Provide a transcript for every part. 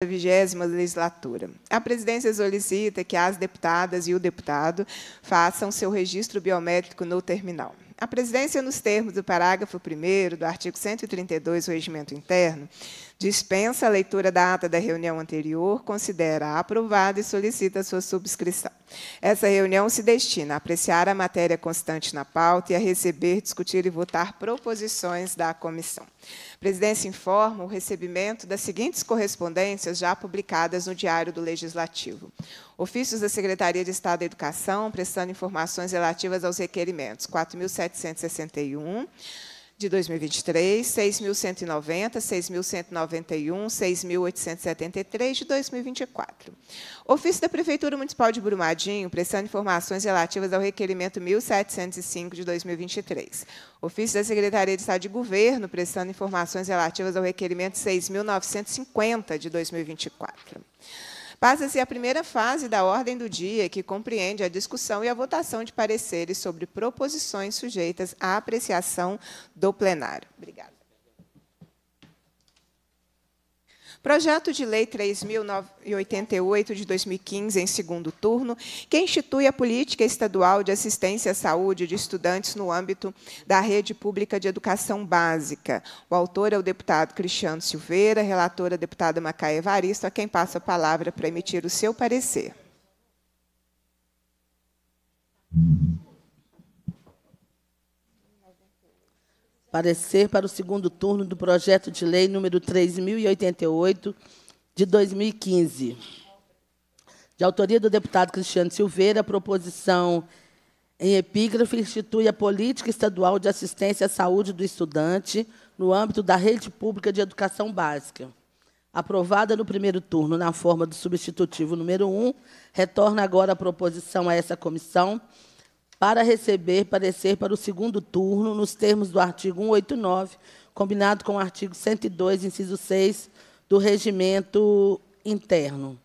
da vigésima legislatura. A presidência solicita que as deputadas e o deputado façam seu registro biométrico no terminal. A presidência, nos termos do parágrafo 1 do artigo 132 do Regimento Interno, Dispensa a leitura da ata da reunião anterior, considera aprovada e solicita sua subscrição. Essa reunião se destina a apreciar a matéria constante na pauta e a receber, discutir e votar proposições da comissão. A presidência informa o recebimento das seguintes correspondências já publicadas no Diário do Legislativo. Ofícios da Secretaria de Estado da Educação, prestando informações relativas aos requerimentos 4.761, de 2023, 6.190, 6.191, 6.873 de 2024. Ofício da Prefeitura Municipal de Brumadinho, prestando informações relativas ao requerimento 1.705 de 2023. Ofício da Secretaria de Estado de Governo, prestando informações relativas ao requerimento 6.950 de 2024. Passa-se a primeira fase da ordem do dia, que compreende a discussão e a votação de pareceres sobre proposições sujeitas à apreciação do plenário. Obrigada. Projeto de Lei 3.088 de 2015, em segundo turno, que institui a política estadual de assistência à saúde de estudantes no âmbito da rede pública de educação básica. O autor é o deputado Cristiano Silveira, relatora é a deputada Macaia Evaristo, a quem passa a palavra para emitir o seu parecer. parecer para o segundo turno do projeto de lei número 3088 de 2015. De autoria do deputado Cristiano Silveira, a proposição em epígrafe institui a política estadual de assistência à saúde do estudante no âmbito da rede pública de educação básica. Aprovada no primeiro turno na forma do substitutivo número 1, retorna agora a proposição a essa comissão para receber parecer para o segundo turno, nos termos do artigo 189, combinado com o artigo 102, inciso 6, do regimento interno,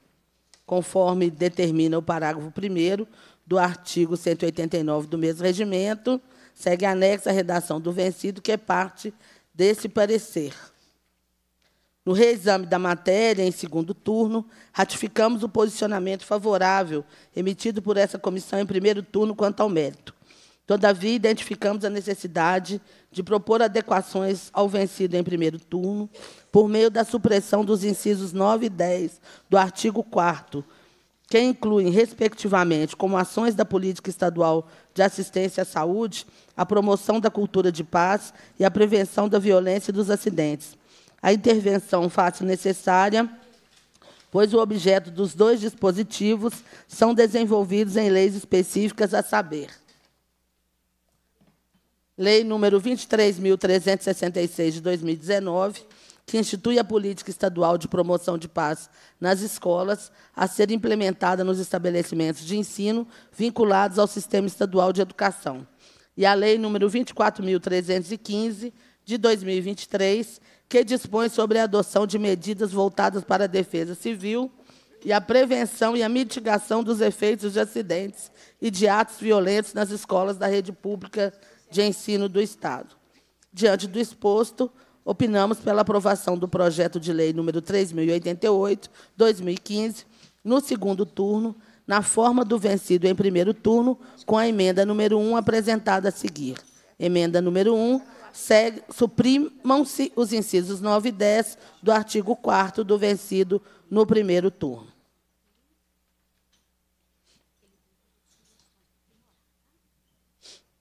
conforme determina o parágrafo 1 do artigo 189 do mesmo regimento, segue anexa a redação do vencido, que é parte desse parecer. No reexame da matéria, em segundo turno, ratificamos o posicionamento favorável emitido por essa comissão em primeiro turno quanto ao mérito. Todavia, identificamos a necessidade de propor adequações ao vencido em primeiro turno, por meio da supressão dos incisos 9 e 10 do artigo 4 que incluem, respectivamente, como ações da política estadual de assistência à saúde, a promoção da cultura de paz e a prevenção da violência e dos acidentes, a intervenção fácil necessária, pois o objeto dos dois dispositivos são desenvolvidos em leis específicas a saber. Lei número 23.366, de 2019, que institui a política estadual de promoção de paz nas escolas, a ser implementada nos estabelecimentos de ensino vinculados ao sistema estadual de educação. E a Lei número 24.315, de 2023, que dispõe sobre a adoção de medidas voltadas para a defesa civil e a prevenção e a mitigação dos efeitos de acidentes e de atos violentos nas escolas da rede pública de ensino do Estado. Diante do exposto, opinamos pela aprovação do projeto de lei número 3088, 2015, no segundo turno, na forma do vencido em primeiro turno, com a emenda número 1 apresentada a seguir. Emenda número 1, suprimam-se os incisos 9 e 10 do artigo 4 do vencido no primeiro turno.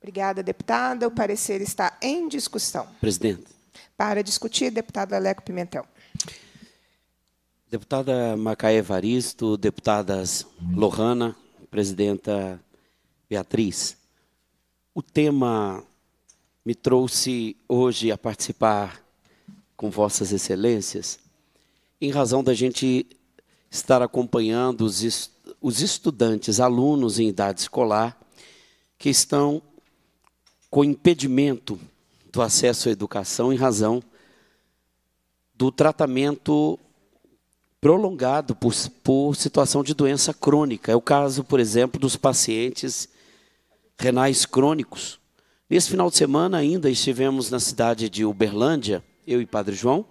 Obrigada, deputada. O parecer está em discussão. Presidente. Para discutir, deputado Aleco Pimentel. Deputada Macaé Varisto, deputadas Lohana, presidenta Beatriz, o tema me trouxe hoje a participar com Vossas Excelências, em razão da gente estar acompanhando os, est os estudantes, alunos em idade escolar, que estão com impedimento do acesso à educação em razão do tratamento prolongado por, por situação de doença crônica. É o caso, por exemplo, dos pacientes renais crônicos Nesse final de semana ainda estivemos na cidade de Uberlândia, eu e Padre João,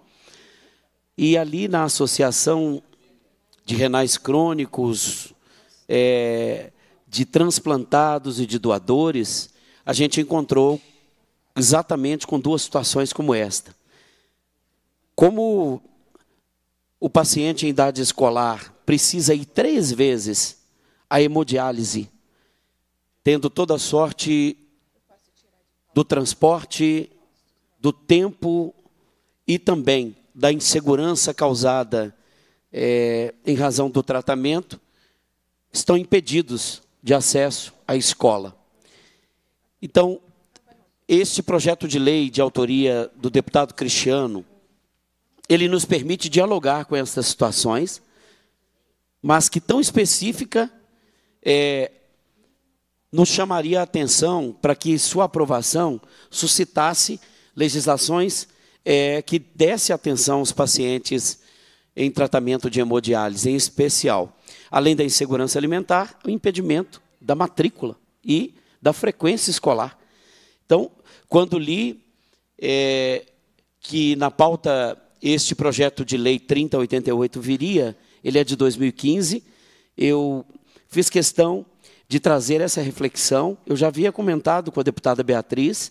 e ali na Associação de Renais Crônicos, é, de transplantados e de doadores, a gente encontrou exatamente com duas situações como esta. Como o paciente em idade escolar precisa ir três vezes à hemodiálise, tendo toda sorte do transporte, do tempo e também da insegurança causada é, em razão do tratamento, estão impedidos de acesso à escola. Então, este projeto de lei de autoria do deputado Cristiano, ele nos permite dialogar com essas situações, mas que tão específica é, nos chamaria a atenção para que sua aprovação suscitasse legislações é, que desse atenção aos pacientes em tratamento de hemodiálise, em especial, além da insegurança alimentar, o impedimento da matrícula e da frequência escolar. Então, quando li é, que na pauta este projeto de lei 3088 viria, ele é de 2015, eu fiz questão de trazer essa reflexão. Eu já havia comentado com a deputada Beatriz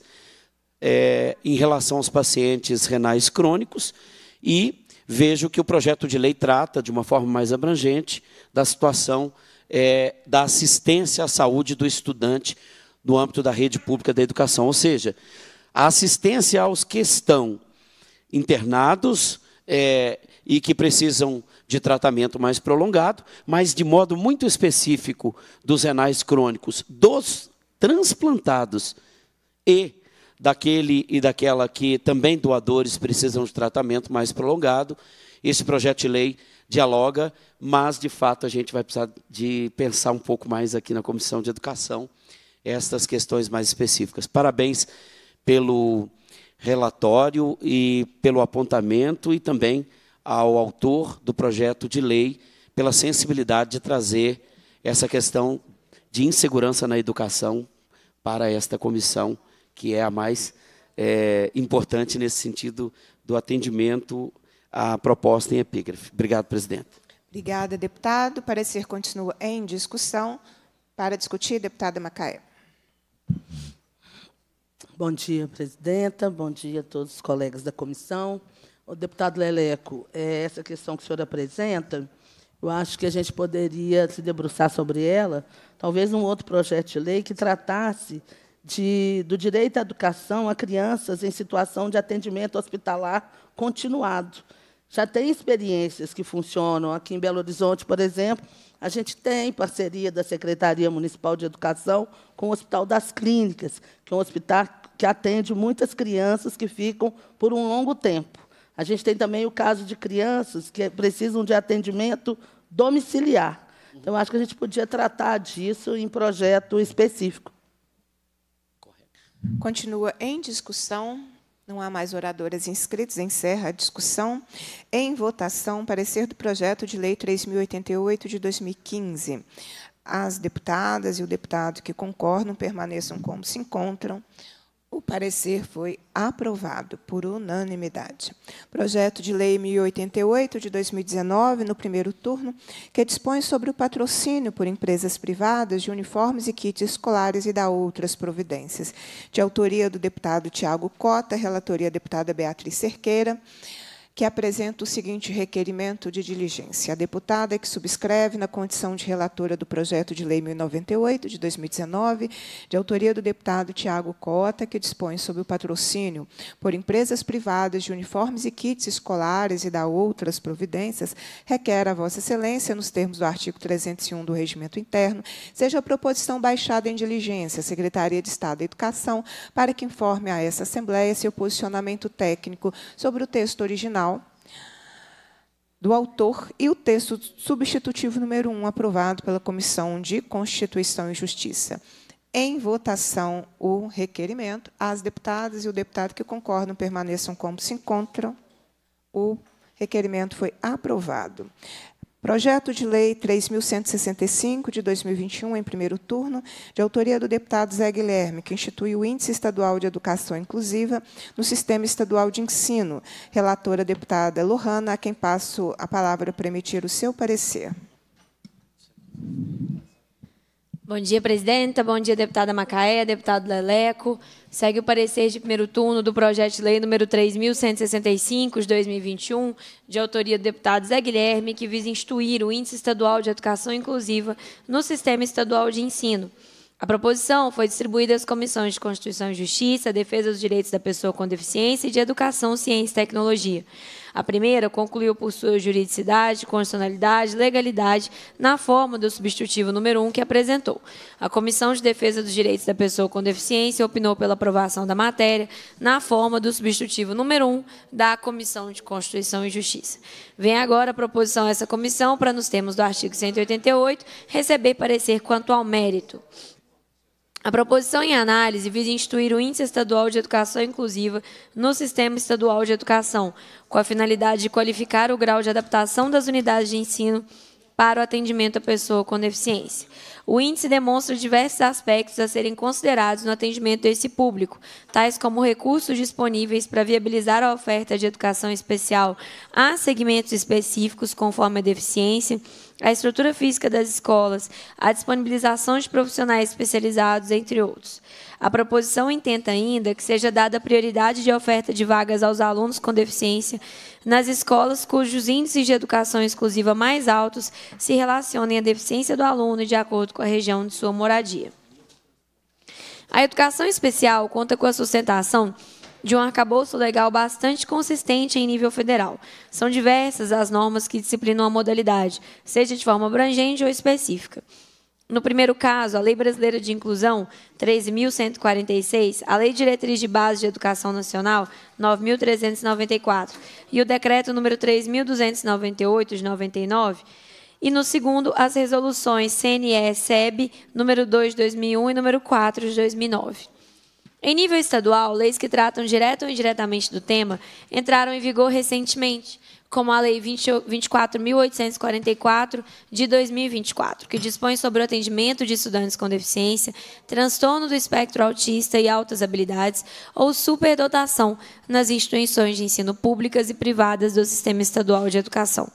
é, em relação aos pacientes renais crônicos e vejo que o projeto de lei trata, de uma forma mais abrangente, da situação é, da assistência à saúde do estudante no âmbito da rede pública da educação. Ou seja, a assistência aos que estão internados é, e que precisam de tratamento mais prolongado, mas de modo muito específico dos renais crônicos, dos transplantados e daquele e daquela que também doadores precisam de tratamento mais prolongado. Esse projeto de lei dialoga, mas de fato a gente vai precisar de pensar um pouco mais aqui na comissão de educação estas questões mais específicas. Parabéns pelo relatório e pelo apontamento e também ao autor do projeto de lei pela sensibilidade de trazer essa questão de insegurança na educação para esta comissão, que é a mais é, importante nesse sentido do atendimento à proposta em epígrafe. Obrigado, presidente. Obrigada, deputado. Parecer continua em discussão. Para discutir, deputada Macaé. Bom dia, presidenta. Bom dia a todos os colegas da comissão. O deputado Leleco, é, essa questão que o senhor apresenta, eu acho que a gente poderia se debruçar sobre ela, talvez um outro projeto de lei que tratasse de, do direito à educação a crianças em situação de atendimento hospitalar continuado. Já tem experiências que funcionam aqui em Belo Horizonte, por exemplo. A gente tem parceria da Secretaria Municipal de Educação com o Hospital das Clínicas, que é um hospital que atende muitas crianças que ficam por um longo tempo. A gente tem também o caso de crianças que precisam de atendimento domiciliar. Então, acho que a gente podia tratar disso em projeto específico. Continua em discussão. Não há mais oradores inscritos. Encerra a discussão. Em votação, parecer do projeto de lei 3088 de 2015. As deputadas e o deputado que concordam permaneçam como se encontram. O parecer foi aprovado por unanimidade. Projeto de Lei 1088 de 2019, no primeiro turno, que dispõe sobre o patrocínio por empresas privadas de uniformes e kits escolares e da outras providências. De autoria do deputado Tiago Cota, relatoria deputada Beatriz Cerqueira que apresenta o seguinte requerimento de diligência. A deputada que subscreve, na condição de relatora do projeto de lei 1098 de 2019, de autoria do deputado Tiago Cota, que dispõe sobre o patrocínio por empresas privadas de uniformes e kits escolares e da outras providências, requer a Vossa Excelência, nos termos do artigo 301 do Regimento Interno, seja a proposição baixada em diligência à Secretaria de Estado da Educação para que informe a essa Assembleia seu posicionamento técnico sobre o texto original original do autor e o texto substitutivo número 1 aprovado pela Comissão de Constituição e Justiça. Em votação, o requerimento. As deputadas e o deputado que concordam permaneçam como se encontram. O requerimento foi aprovado. Projeto de Lei 3.165, de 2021, em primeiro turno, de autoria do deputado Zé Guilherme, que institui o Índice Estadual de Educação Inclusiva no Sistema Estadual de Ensino. Relatora deputada Lohana, a quem passo a palavra para emitir o seu parecer. Bom dia, presidenta. Bom dia, deputada Macaé, deputado Leleco. Segue o parecer de primeiro turno do projeto de lei número 3.165, de 2021, de autoria do deputado Zé Guilherme, que visa instituir o Índice Estadual de Educação Inclusiva no Sistema Estadual de Ensino. A proposição foi distribuída às comissões de Constituição e Justiça, Defesa dos Direitos da Pessoa com Deficiência e de Educação, Ciência e Tecnologia. A primeira concluiu por sua juridicidade, constitucionalidade, legalidade na forma do substitutivo número 1 que apresentou. A Comissão de Defesa dos Direitos da Pessoa com Deficiência opinou pela aprovação da matéria na forma do substitutivo número 1 da Comissão de Constituição e Justiça. Vem agora a proposição a essa comissão para, nos termos do artigo 188, receber parecer quanto ao mérito. A proposição em análise visa instituir o Índice Estadual de Educação Inclusiva no Sistema Estadual de Educação, com a finalidade de qualificar o grau de adaptação das unidades de ensino para o atendimento à pessoa com deficiência. O índice demonstra diversos aspectos a serem considerados no atendimento desse público, tais como recursos disponíveis para viabilizar a oferta de educação especial a segmentos específicos conforme a deficiência, a estrutura física das escolas, a disponibilização de profissionais especializados, entre outros. A proposição intenta ainda que seja dada prioridade de oferta de vagas aos alunos com deficiência nas escolas cujos índices de educação exclusiva mais altos se relacionem à deficiência do aluno de acordo com a região de sua moradia. A educação especial conta com a sustentação de um arcabouço legal bastante consistente em nível federal. São diversas as normas que disciplinam a modalidade, seja de forma abrangente ou específica. No primeiro caso, a Lei Brasileira de Inclusão, 13.146, a Lei Diretriz de Base de Educação Nacional, 9.394, e o Decreto número 3.298, de 99, e no segundo, as resoluções CNE-SEB, número 2 de 2001 e número 4 de 2009. Em nível estadual, leis que tratam direto ou indiretamente do tema entraram em vigor recentemente, como a Lei 24.844 de 2024, que dispõe sobre o atendimento de estudantes com deficiência, transtorno do espectro autista e altas habilidades ou superdotação nas instituições de ensino públicas e privadas do sistema estadual de educação.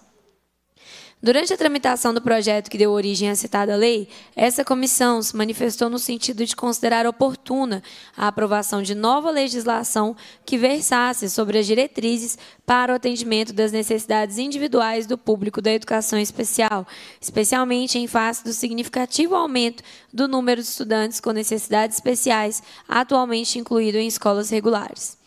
Durante a tramitação do projeto que deu origem à citada lei, essa comissão se manifestou no sentido de considerar oportuna a aprovação de nova legislação que versasse sobre as diretrizes para o atendimento das necessidades individuais do público da educação especial, especialmente em face do significativo aumento do número de estudantes com necessidades especiais atualmente incluído em escolas regulares.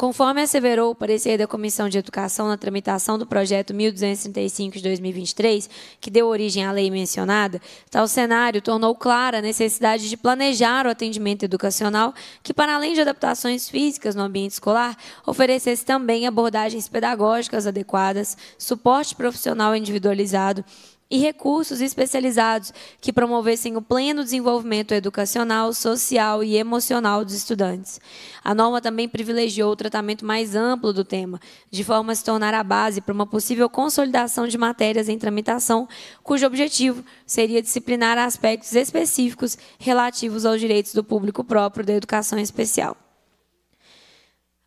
Conforme asseverou o parecer da Comissão de Educação na tramitação do projeto 1235 de 2023, que deu origem à lei mencionada, tal cenário tornou clara a necessidade de planejar o atendimento educacional que, para além de adaptações físicas no ambiente escolar, oferecesse também abordagens pedagógicas adequadas, suporte profissional individualizado, e recursos especializados que promovessem o pleno desenvolvimento educacional, social e emocional dos estudantes. A norma também privilegiou o tratamento mais amplo do tema, de forma a se tornar a base para uma possível consolidação de matérias em tramitação, cujo objetivo seria disciplinar aspectos específicos relativos aos direitos do público próprio da educação especial.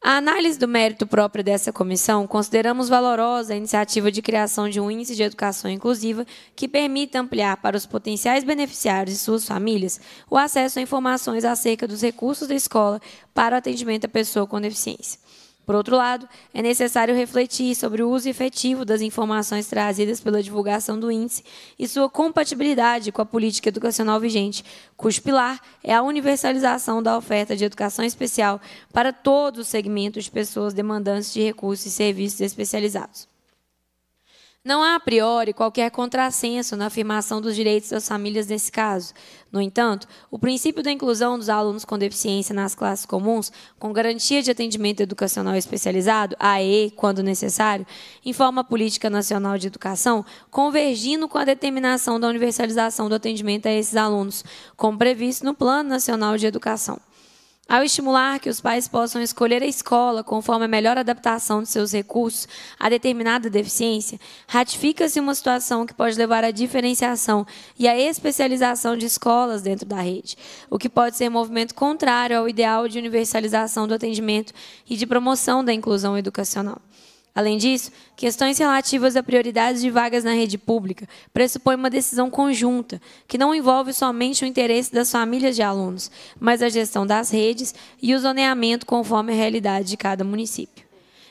A análise do mérito próprio dessa comissão consideramos valorosa a iniciativa de criação de um índice de educação inclusiva que permita ampliar para os potenciais beneficiários e suas famílias o acesso a informações acerca dos recursos da escola para o atendimento à pessoa com deficiência. Por outro lado, é necessário refletir sobre o uso efetivo das informações trazidas pela divulgação do índice e sua compatibilidade com a política educacional vigente, cujo pilar é a universalização da oferta de educação especial para todos os segmentos de pessoas demandantes de recursos e serviços especializados. Não há a priori qualquer contrassenso na afirmação dos direitos das famílias nesse caso. No entanto, o princípio da inclusão dos alunos com deficiência nas classes comuns, com garantia de atendimento educacional especializado, AE, quando necessário, informa a Política Nacional de Educação, convergindo com a determinação da universalização do atendimento a esses alunos, como previsto no Plano Nacional de Educação. Ao estimular que os pais possam escolher a escola conforme a melhor adaptação de seus recursos a determinada deficiência, ratifica-se uma situação que pode levar à diferenciação e à especialização de escolas dentro da rede, o que pode ser movimento contrário ao ideal de universalização do atendimento e de promoção da inclusão educacional. Além disso, questões relativas a prioridades de vagas na rede pública pressupõem uma decisão conjunta, que não envolve somente o interesse das famílias de alunos, mas a gestão das redes e o zoneamento conforme a realidade de cada município.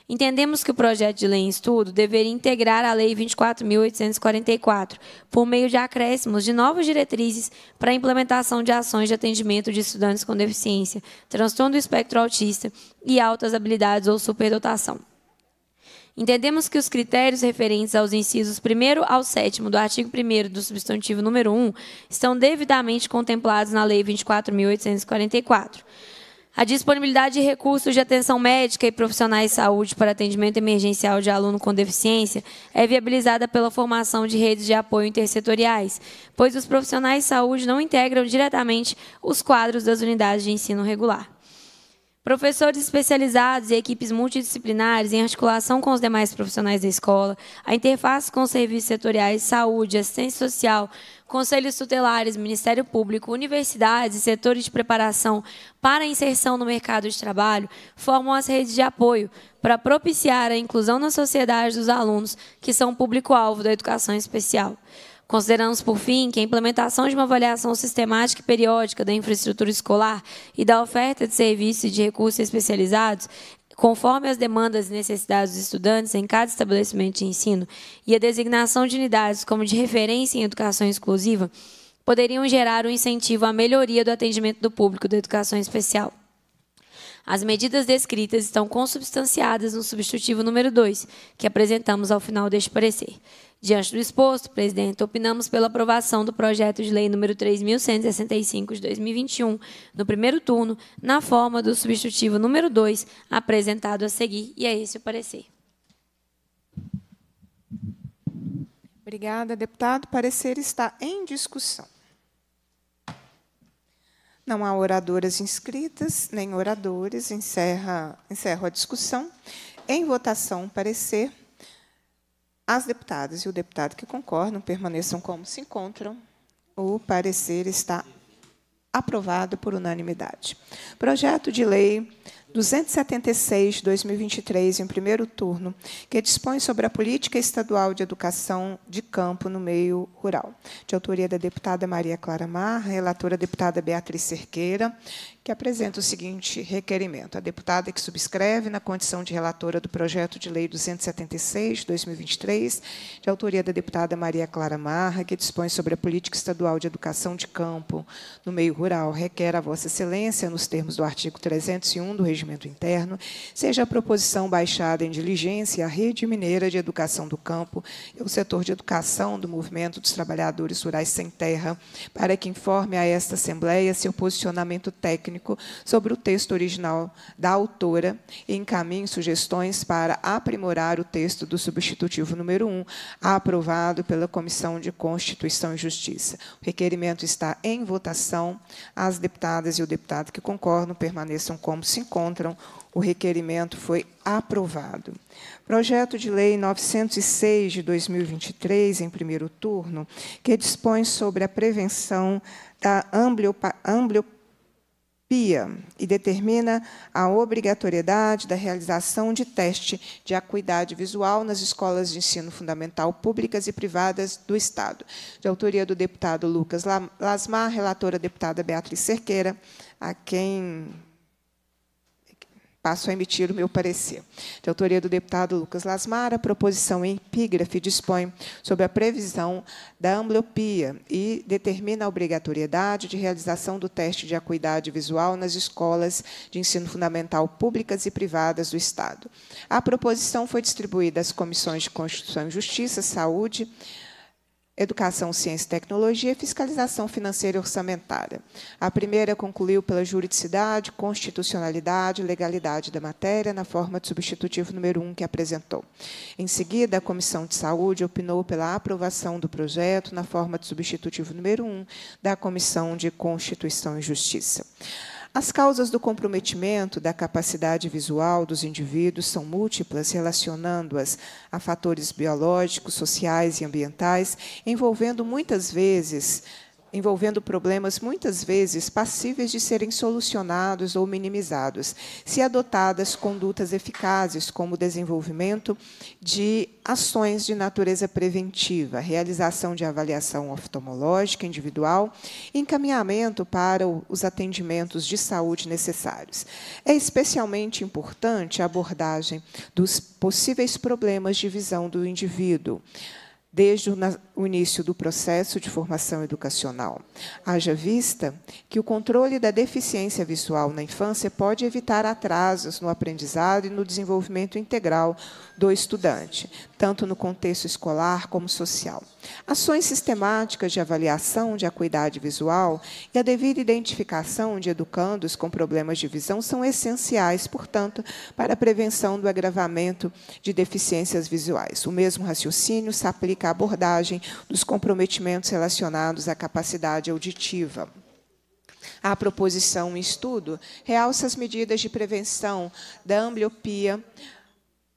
Entendemos que o projeto de lei em estudo deveria integrar a Lei 24.844, por meio de acréscimos de novas diretrizes para a implementação de ações de atendimento de estudantes com deficiência, transtorno do espectro autista e altas habilidades ou superdotação. Entendemos que os critérios referentes aos incisos 1 ao 7 do artigo 1 do substantivo número 1 estão devidamente contemplados na Lei 24.844. A disponibilidade de recursos de atenção médica e profissionais de saúde para atendimento emergencial de aluno com deficiência é viabilizada pela formação de redes de apoio intersetoriais, pois os profissionais de saúde não integram diretamente os quadros das unidades de ensino regular. Professores especializados e equipes multidisciplinares em articulação com os demais profissionais da escola, a interface com os serviços setoriais, saúde, assistência social, conselhos tutelares, Ministério Público, universidades e setores de preparação para inserção no mercado de trabalho formam as redes de apoio para propiciar a inclusão na sociedade dos alunos que são público-alvo da educação especial. Consideramos, por fim, que a implementação de uma avaliação sistemática e periódica da infraestrutura escolar e da oferta de serviços e de recursos especializados conforme as demandas e necessidades dos estudantes em cada estabelecimento de ensino e a designação de unidades como de referência em educação exclusiva poderiam gerar um incentivo à melhoria do atendimento do público da educação especial. As medidas descritas estão consubstanciadas no substitutivo número 2, que apresentamos ao final deste parecer. Diante do exposto, presidente, opinamos pela aprovação do projeto de lei número 3165 de 2021, no primeiro turno, na forma do substitutivo número 2, apresentado a seguir, e é esse o parecer. Obrigada, deputado. O parecer está em discussão. Não há oradoras inscritas, nem oradores. Encerra, encerro a discussão. Em votação, parecer as deputadas e o deputado que concordam permaneçam como se encontram. O parecer está aprovado por unanimidade. Projeto de Lei 276/2023 em primeiro turno, que dispõe sobre a política estadual de educação de campo no meio rural, de autoria da deputada Maria Clara Mar, relatora deputada Beatriz Cerqueira que apresenta o seguinte requerimento. A deputada que subscreve, na condição de relatora do projeto de lei 276, 2023, de autoria da deputada Maria Clara Marra, que dispõe sobre a política estadual de educação de campo no meio rural, requer a Vossa Excelência, nos termos do artigo 301 do Regimento Interno, seja a proposição baixada em diligência à Rede Mineira de Educação do Campo e ao setor de educação do Movimento dos Trabalhadores Rurais Sem Terra, para que informe a esta Assembleia seu posicionamento técnico técnico sobre o texto original da autora e encaminhe sugestões para aprimorar o texto do substitutivo número 1, aprovado pela Comissão de Constituição e Justiça. O requerimento está em votação. As deputadas e o deputado que concordam permaneçam como se encontram. O requerimento foi aprovado. Projeto de Lei 906 de 2023, em primeiro turno, que dispõe sobre a prevenção da ambliopatia PIA e determina a obrigatoriedade da realização de teste de acuidade visual nas escolas de ensino fundamental públicas e privadas do Estado. De autoria do deputado Lucas Lasmar, relatora deputada Beatriz Cerqueira, a quem Passo a emitir o meu parecer. De autoria do deputado Lucas Lasmar, a proposição em epígrafe dispõe sobre a previsão da ambliopia e determina a obrigatoriedade de realização do teste de acuidade visual nas escolas de ensino fundamental públicas e privadas do Estado. A proposição foi distribuída às comissões de Constituição e Justiça, Saúde, Educação, Ciência e Tecnologia Fiscalização Financeira e Orçamentária. A primeira concluiu pela juridicidade, constitucionalidade e legalidade da matéria, na forma de substitutivo número 1 um que apresentou. Em seguida, a Comissão de Saúde opinou pela aprovação do projeto, na forma de substitutivo número 1 um, da Comissão de Constituição e Justiça. As causas do comprometimento da capacidade visual dos indivíduos são múltiplas, relacionando-as a fatores biológicos, sociais e ambientais, envolvendo muitas vezes envolvendo problemas muitas vezes passíveis de serem solucionados ou minimizados, se adotadas condutas eficazes, como o desenvolvimento de ações de natureza preventiva, realização de avaliação oftalmológica individual, encaminhamento para os atendimentos de saúde necessários. É especialmente importante a abordagem dos possíveis problemas de visão do indivíduo, desde o o início do processo de formação educacional. Haja vista que o controle da deficiência visual na infância pode evitar atrasos no aprendizado e no desenvolvimento integral do estudante, tanto no contexto escolar como social. Ações sistemáticas de avaliação de acuidade visual e a devida identificação de educandos com problemas de visão são essenciais, portanto, para a prevenção do agravamento de deficiências visuais. O mesmo raciocínio se aplica à abordagem dos comprometimentos relacionados à capacidade auditiva. A proposição em estudo realça as medidas de prevenção da ambliopia,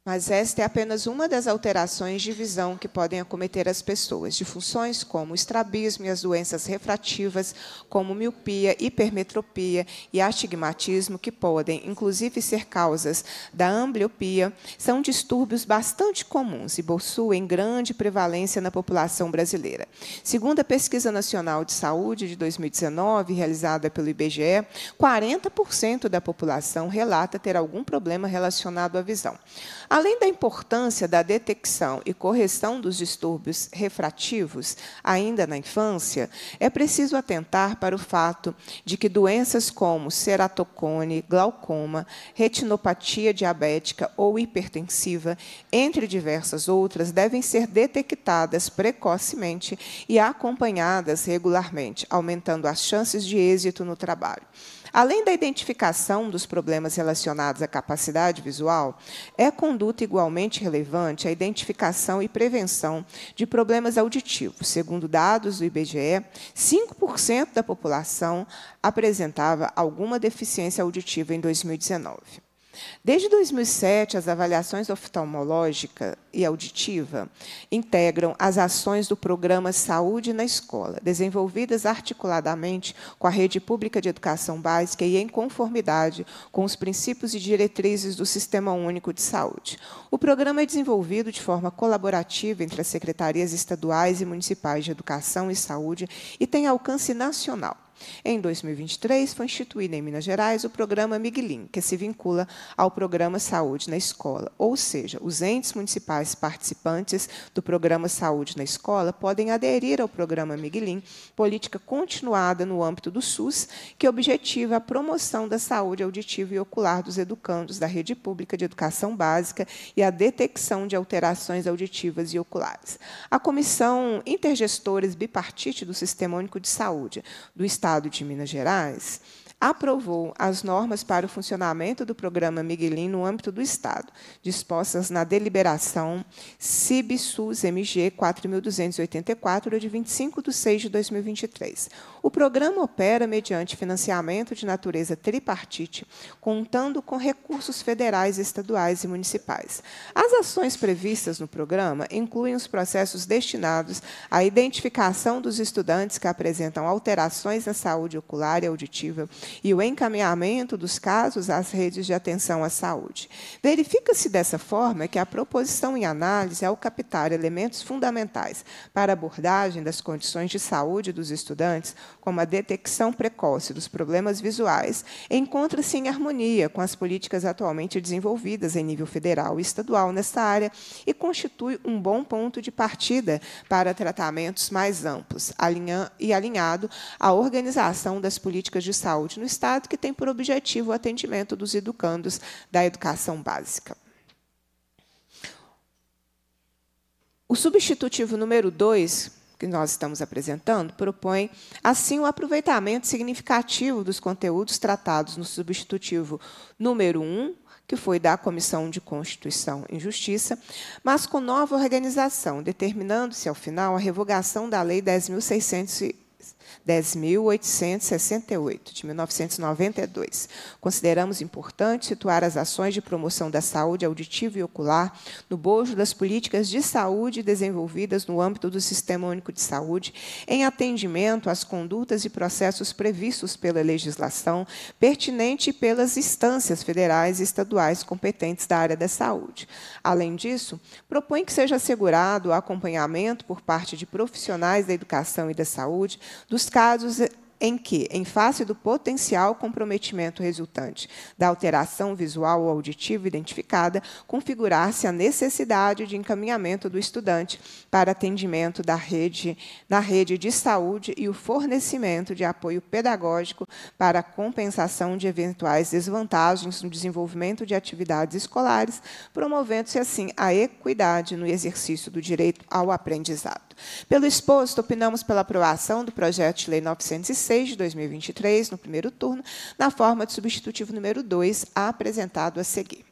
mas esta é apenas uma das alterações de visão que podem acometer as pessoas, de funções como estrabismo e as doenças refrativas, como miopia, hipermetropia e astigmatismo, que podem, inclusive, ser causas da ambliopia, são distúrbios bastante comuns e possuem grande prevalência na população brasileira. Segundo a Pesquisa Nacional de Saúde de 2019, realizada pelo IBGE, 40% da população relata ter algum problema relacionado à visão. Além da importância da detecção e correção dos distúrbios refrativos ainda na infância, é preciso atentar para o fato de que doenças como ceratocone, glaucoma, retinopatia diabética ou hipertensiva, entre diversas outras, devem ser detectadas precocemente e acompanhadas regularmente, aumentando as chances de êxito no trabalho. Além da identificação dos problemas relacionados à capacidade visual, é conduta igualmente relevante a identificação e prevenção de problemas auditivos. Segundo dados do IBGE, 5% da população apresentava alguma deficiência auditiva em 2019. Desde 2007, as avaliações oftalmológica e auditiva integram as ações do programa Saúde na Escola, desenvolvidas articuladamente com a rede pública de educação básica e em conformidade com os princípios e diretrizes do Sistema Único de Saúde. O programa é desenvolvido de forma colaborativa entre as secretarias estaduais e municipais de educação e saúde e tem alcance nacional. Em 2023, foi instituído em Minas Gerais o programa Miguelim, que se vincula ao programa Saúde na Escola, ou seja, os entes municipais participantes do programa Saúde na Escola podem aderir ao programa Miguelim, política continuada no âmbito do SUS, que objetiva a promoção da saúde auditiva e ocular dos educandos da rede pública de educação básica e a detecção de alterações auditivas e oculares. A Comissão Intergestores Bipartite do Sistema Único de Saúde do Estado Estado de Minas Gerais aprovou as normas para o funcionamento do programa Miguelin no âmbito do Estado, dispostas na deliberação cibsus mg 4.284, de 25 de 6 de 2023. O programa opera mediante financiamento de natureza tripartite, contando com recursos federais, estaduais e municipais. As ações previstas no programa incluem os processos destinados à identificação dos estudantes que apresentam alterações na saúde ocular e auditiva e o encaminhamento dos casos às redes de atenção à saúde. Verifica-se dessa forma que a proposição em análise, ao captar elementos fundamentais para a abordagem das condições de saúde dos estudantes, como a detecção precoce dos problemas visuais, encontra-se em harmonia com as políticas atualmente desenvolvidas em nível federal e estadual nesta área e constitui um bom ponto de partida para tratamentos mais amplos alinha e alinhado à organização das políticas de saúde no Estado, que tem por objetivo o atendimento dos educandos da educação básica. O substitutivo número 2, que nós estamos apresentando, propõe, assim, o aproveitamento significativo dos conteúdos tratados no substitutivo número 1, um, que foi da Comissão de Constituição e Justiça, mas com nova organização, determinando-se, ao final, a revogação da Lei 10.600 10.868, de 1992. Consideramos importante situar as ações de promoção da saúde auditiva e ocular no bojo das políticas de saúde desenvolvidas no âmbito do Sistema Único de Saúde, em atendimento às condutas e processos previstos pela legislação pertinente e pelas instâncias federais e estaduais competentes da área da saúde. Além disso, propõe que seja assegurado o acompanhamento por parte de profissionais da educação e da saúde dos nos casos em que, em face do potencial comprometimento resultante da alteração visual ou auditiva identificada, configurar-se a necessidade de encaminhamento do estudante para atendimento da rede, na rede de saúde e o fornecimento de apoio pedagógico para compensação de eventuais desvantagens no desenvolvimento de atividades escolares, promovendo-se assim a equidade no exercício do direito ao aprendizado. Pelo exposto, opinamos pela aprovação do projeto de lei 906 de 2023, no primeiro turno, na forma de substitutivo número 2, apresentado a seguir.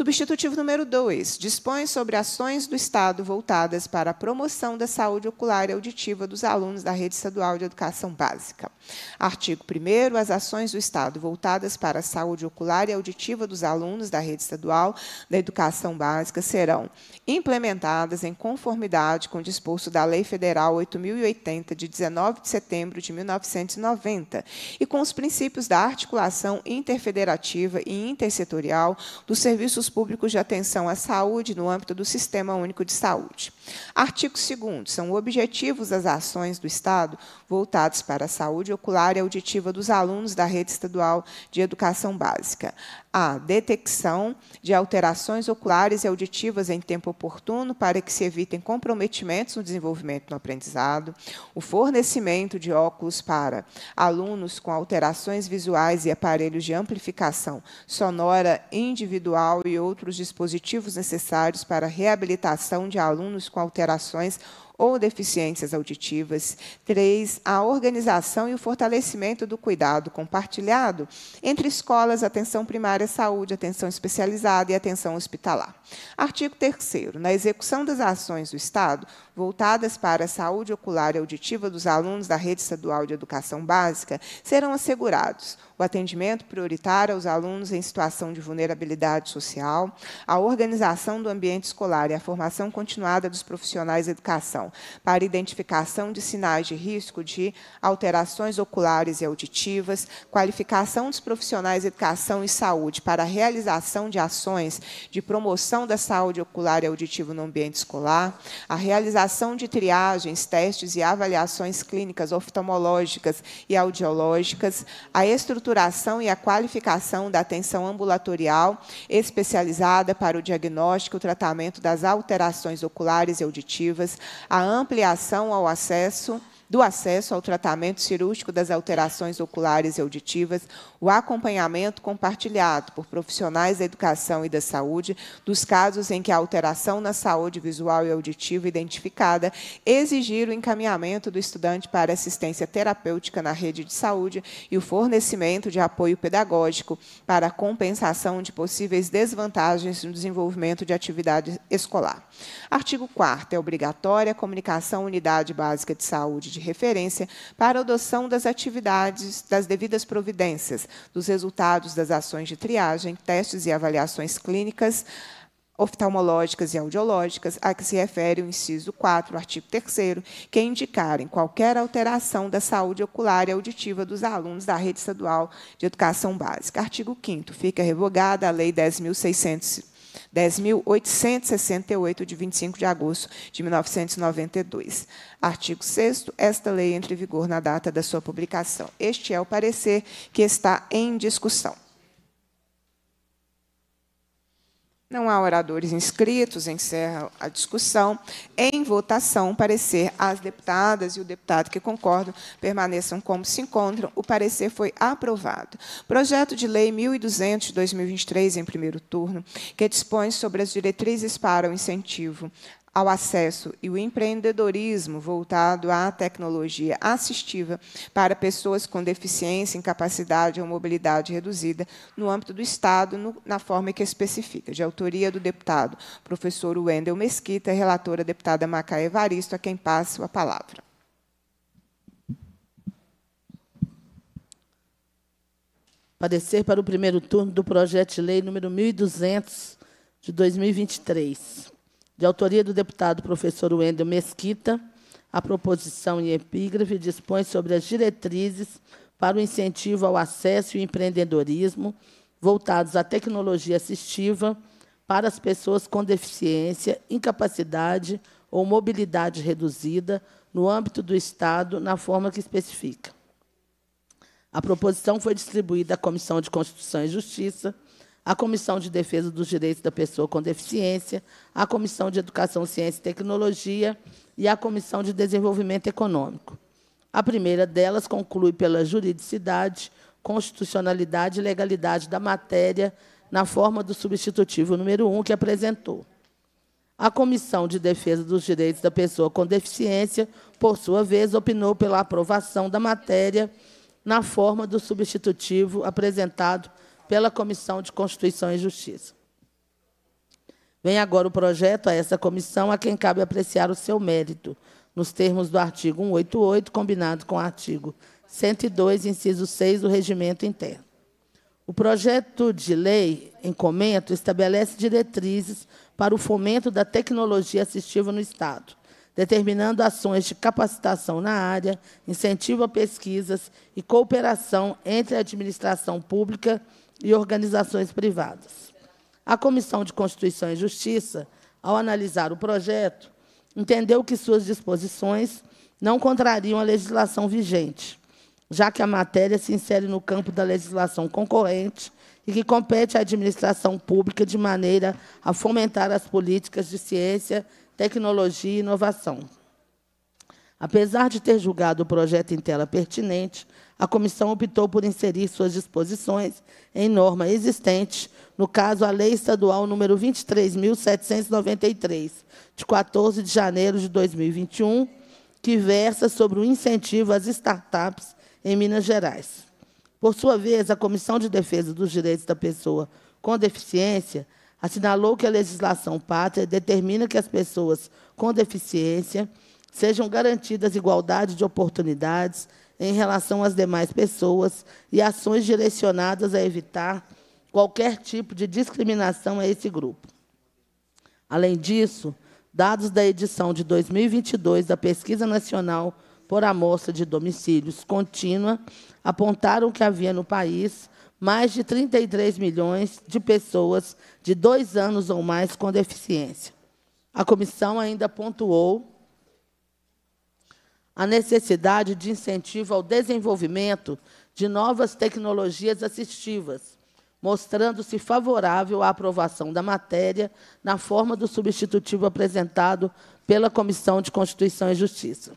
Substitutivo número 2. Dispõe sobre ações do Estado voltadas para a promoção da saúde ocular e auditiva dos alunos da Rede Estadual de Educação Básica. Artigo 1. As ações do Estado voltadas para a saúde ocular e auditiva dos alunos da Rede Estadual da Educação Básica serão implementadas em conformidade com o disposto da Lei Federal 8.080, de 19 de setembro de 1990, e com os princípios da articulação interfederativa e intersetorial dos serviços públicos de atenção à saúde no âmbito do Sistema Único de Saúde. Artigo 2 são objetivos as ações do Estado voltados para a saúde ocular e auditiva dos alunos da rede estadual de educação básica. A. Detecção de alterações oculares e auditivas em tempo oportuno para que se evitem comprometimentos no desenvolvimento no aprendizado. O fornecimento de óculos para alunos com alterações visuais e aparelhos de amplificação sonora individual e outros dispositivos necessários para a reabilitação de alunos com alterações ou deficiências auditivas. Três, a organização e o fortalecimento do cuidado compartilhado entre escolas, atenção primária, saúde, atenção especializada e atenção hospitalar. Artigo 3 na execução das ações do Estado voltadas para a saúde ocular e auditiva dos alunos da rede estadual de educação básica, serão assegurados o atendimento prioritário aos alunos em situação de vulnerabilidade social, a organização do ambiente escolar e a formação continuada dos profissionais de educação para identificação de sinais de risco de alterações oculares e auditivas, qualificação dos profissionais de educação e saúde para a realização de ações de promoção da saúde ocular e auditiva no ambiente escolar, a realização de triagens, testes e avaliações clínicas oftalmológicas e audiológicas, a estruturação estruturação e a qualificação da atenção ambulatorial especializada para o diagnóstico e tratamento das alterações oculares e auditivas, a ampliação ao acesso do acesso ao tratamento cirúrgico das alterações oculares e auditivas, o acompanhamento compartilhado por profissionais da educação e da saúde dos casos em que a alteração na saúde visual e auditiva identificada exigir o encaminhamento do estudante para assistência terapêutica na rede de saúde e o fornecimento de apoio pedagógico para a compensação de possíveis desvantagens no desenvolvimento de atividade escolar. Artigo 4 é obrigatória a comunicação unidade básica de saúde de de referência para a adoção das atividades, das devidas providências, dos resultados das ações de triagem, testes e avaliações clínicas oftalmológicas e audiológicas, a que se refere o inciso 4, artigo 3 que indicarem qualquer alteração da saúde ocular e auditiva dos alunos da rede estadual de educação básica. Artigo 5 fica revogada a lei 10600 10.868, de 25 de agosto de 1992. Artigo 6. Esta lei entra em vigor na data da sua publicação. Este é o parecer que está em discussão. Não há oradores inscritos, encerra a discussão. Em votação, parecer as deputadas e o deputado que concordam permaneçam como se encontram. O parecer foi aprovado. Projeto de Lei 1200 de 2023, em primeiro turno, que dispõe sobre as diretrizes para o incentivo ao acesso e o empreendedorismo voltado à tecnologia assistiva para pessoas com deficiência, incapacidade ou mobilidade reduzida no âmbito do Estado, no, na forma que especifica, de autoria do deputado professor Wendel Mesquita, relatora deputada Macaé Evaristo, a quem passo a palavra. Parecer para o primeiro turno do projeto de lei número 1200 de 2023. De autoria do deputado professor Wendel Mesquita, a proposição em epígrafe dispõe sobre as diretrizes para o incentivo ao acesso e empreendedorismo voltados à tecnologia assistiva para as pessoas com deficiência, incapacidade ou mobilidade reduzida no âmbito do Estado, na forma que especifica. A proposição foi distribuída à Comissão de Constituição e Justiça, a Comissão de Defesa dos Direitos da Pessoa com Deficiência, a Comissão de Educação, Ciência e Tecnologia e a Comissão de Desenvolvimento Econômico. A primeira delas conclui pela juridicidade, constitucionalidade e legalidade da matéria na forma do substitutivo número 1 um que apresentou. A Comissão de Defesa dos Direitos da Pessoa com Deficiência, por sua vez, opinou pela aprovação da matéria na forma do substitutivo apresentado pela Comissão de Constituição e Justiça. Vem agora o projeto a essa comissão, a quem cabe apreciar o seu mérito, nos termos do artigo 188, combinado com o artigo 102, inciso 6 do Regimento Interno. O projeto de lei em comento estabelece diretrizes para o fomento da tecnologia assistiva no Estado, determinando ações de capacitação na área, incentivo a pesquisas e cooperação entre a administração pública e e organizações privadas. A Comissão de Constituição e Justiça, ao analisar o projeto, entendeu que suas disposições não contrariam a legislação vigente, já que a matéria se insere no campo da legislação concorrente e que compete à administração pública de maneira a fomentar as políticas de ciência, tecnologia e inovação. Apesar de ter julgado o projeto em tela pertinente, a comissão optou por inserir suas disposições em norma existente, no caso, a Lei Estadual número 23.793, de 14 de janeiro de 2021, que versa sobre o incentivo às startups em Minas Gerais. Por sua vez, a Comissão de Defesa dos Direitos da Pessoa com Deficiência assinalou que a legislação pátria determina que as pessoas com deficiência sejam garantidas igualdade de oportunidades em relação às demais pessoas e ações direcionadas a evitar qualquer tipo de discriminação a esse grupo. Além disso, dados da edição de 2022 da Pesquisa Nacional por Amostra de Domicílios Contínua apontaram que havia no país mais de 33 milhões de pessoas de dois anos ou mais com deficiência. A comissão ainda pontuou a necessidade de incentivo ao desenvolvimento de novas tecnologias assistivas, mostrando-se favorável à aprovação da matéria na forma do substitutivo apresentado pela Comissão de Constituição e Justiça.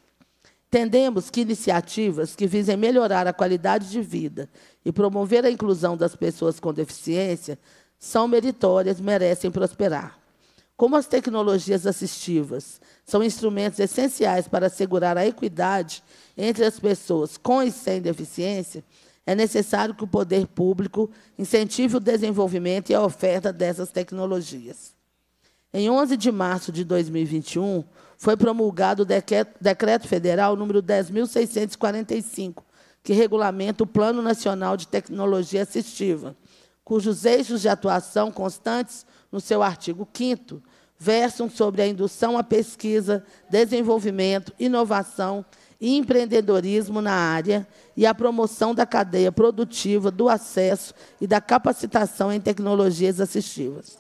Entendemos que iniciativas que visem melhorar a qualidade de vida e promover a inclusão das pessoas com deficiência são meritórias, merecem prosperar. Como as tecnologias assistivas são instrumentos essenciais para assegurar a equidade entre as pessoas com e sem deficiência, é necessário que o poder público incentive o desenvolvimento e a oferta dessas tecnologias. Em 11 de março de 2021, foi promulgado o Decreto Federal número 10.645, que regulamenta o Plano Nacional de Tecnologia Assistiva, cujos eixos de atuação constantes no seu artigo 5 versam sobre a indução à pesquisa, desenvolvimento, inovação e empreendedorismo na área e a promoção da cadeia produtiva, do acesso e da capacitação em tecnologias assistivas.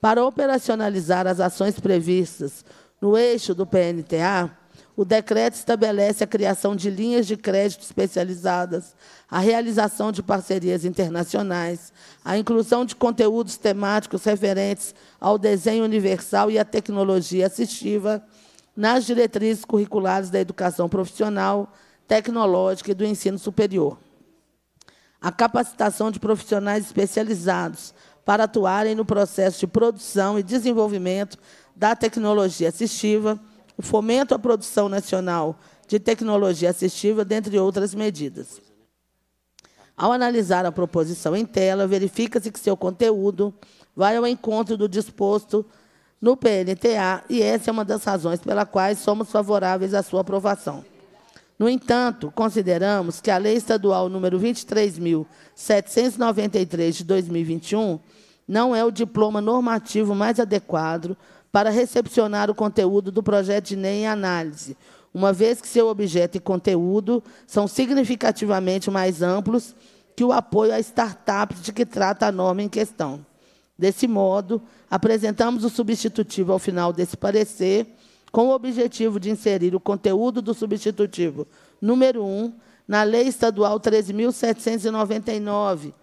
Para operacionalizar as ações previstas no eixo do PNTA, o decreto estabelece a criação de linhas de crédito especializadas, a realização de parcerias internacionais, a inclusão de conteúdos temáticos referentes ao desenho universal e à tecnologia assistiva nas diretrizes curriculares da educação profissional, tecnológica e do ensino superior. A capacitação de profissionais especializados para atuarem no processo de produção e desenvolvimento da tecnologia assistiva o fomento à produção nacional de tecnologia assistível, dentre outras medidas. Ao analisar a proposição em tela, verifica-se que seu conteúdo vai ao encontro do disposto no PNTA e essa é uma das razões pela quais somos favoráveis à sua aprovação. No entanto, consideramos que a Lei Estadual nº 23.793 de 2021 não é o diploma normativo mais adequado para recepcionar o conteúdo do projeto de NEM em análise, uma vez que seu objeto e conteúdo são significativamente mais amplos que o apoio a startups de que trata a norma em questão. Desse modo, apresentamos o substitutivo ao final desse parecer, com o objetivo de inserir o conteúdo do substitutivo número 1 na Lei Estadual 13.799,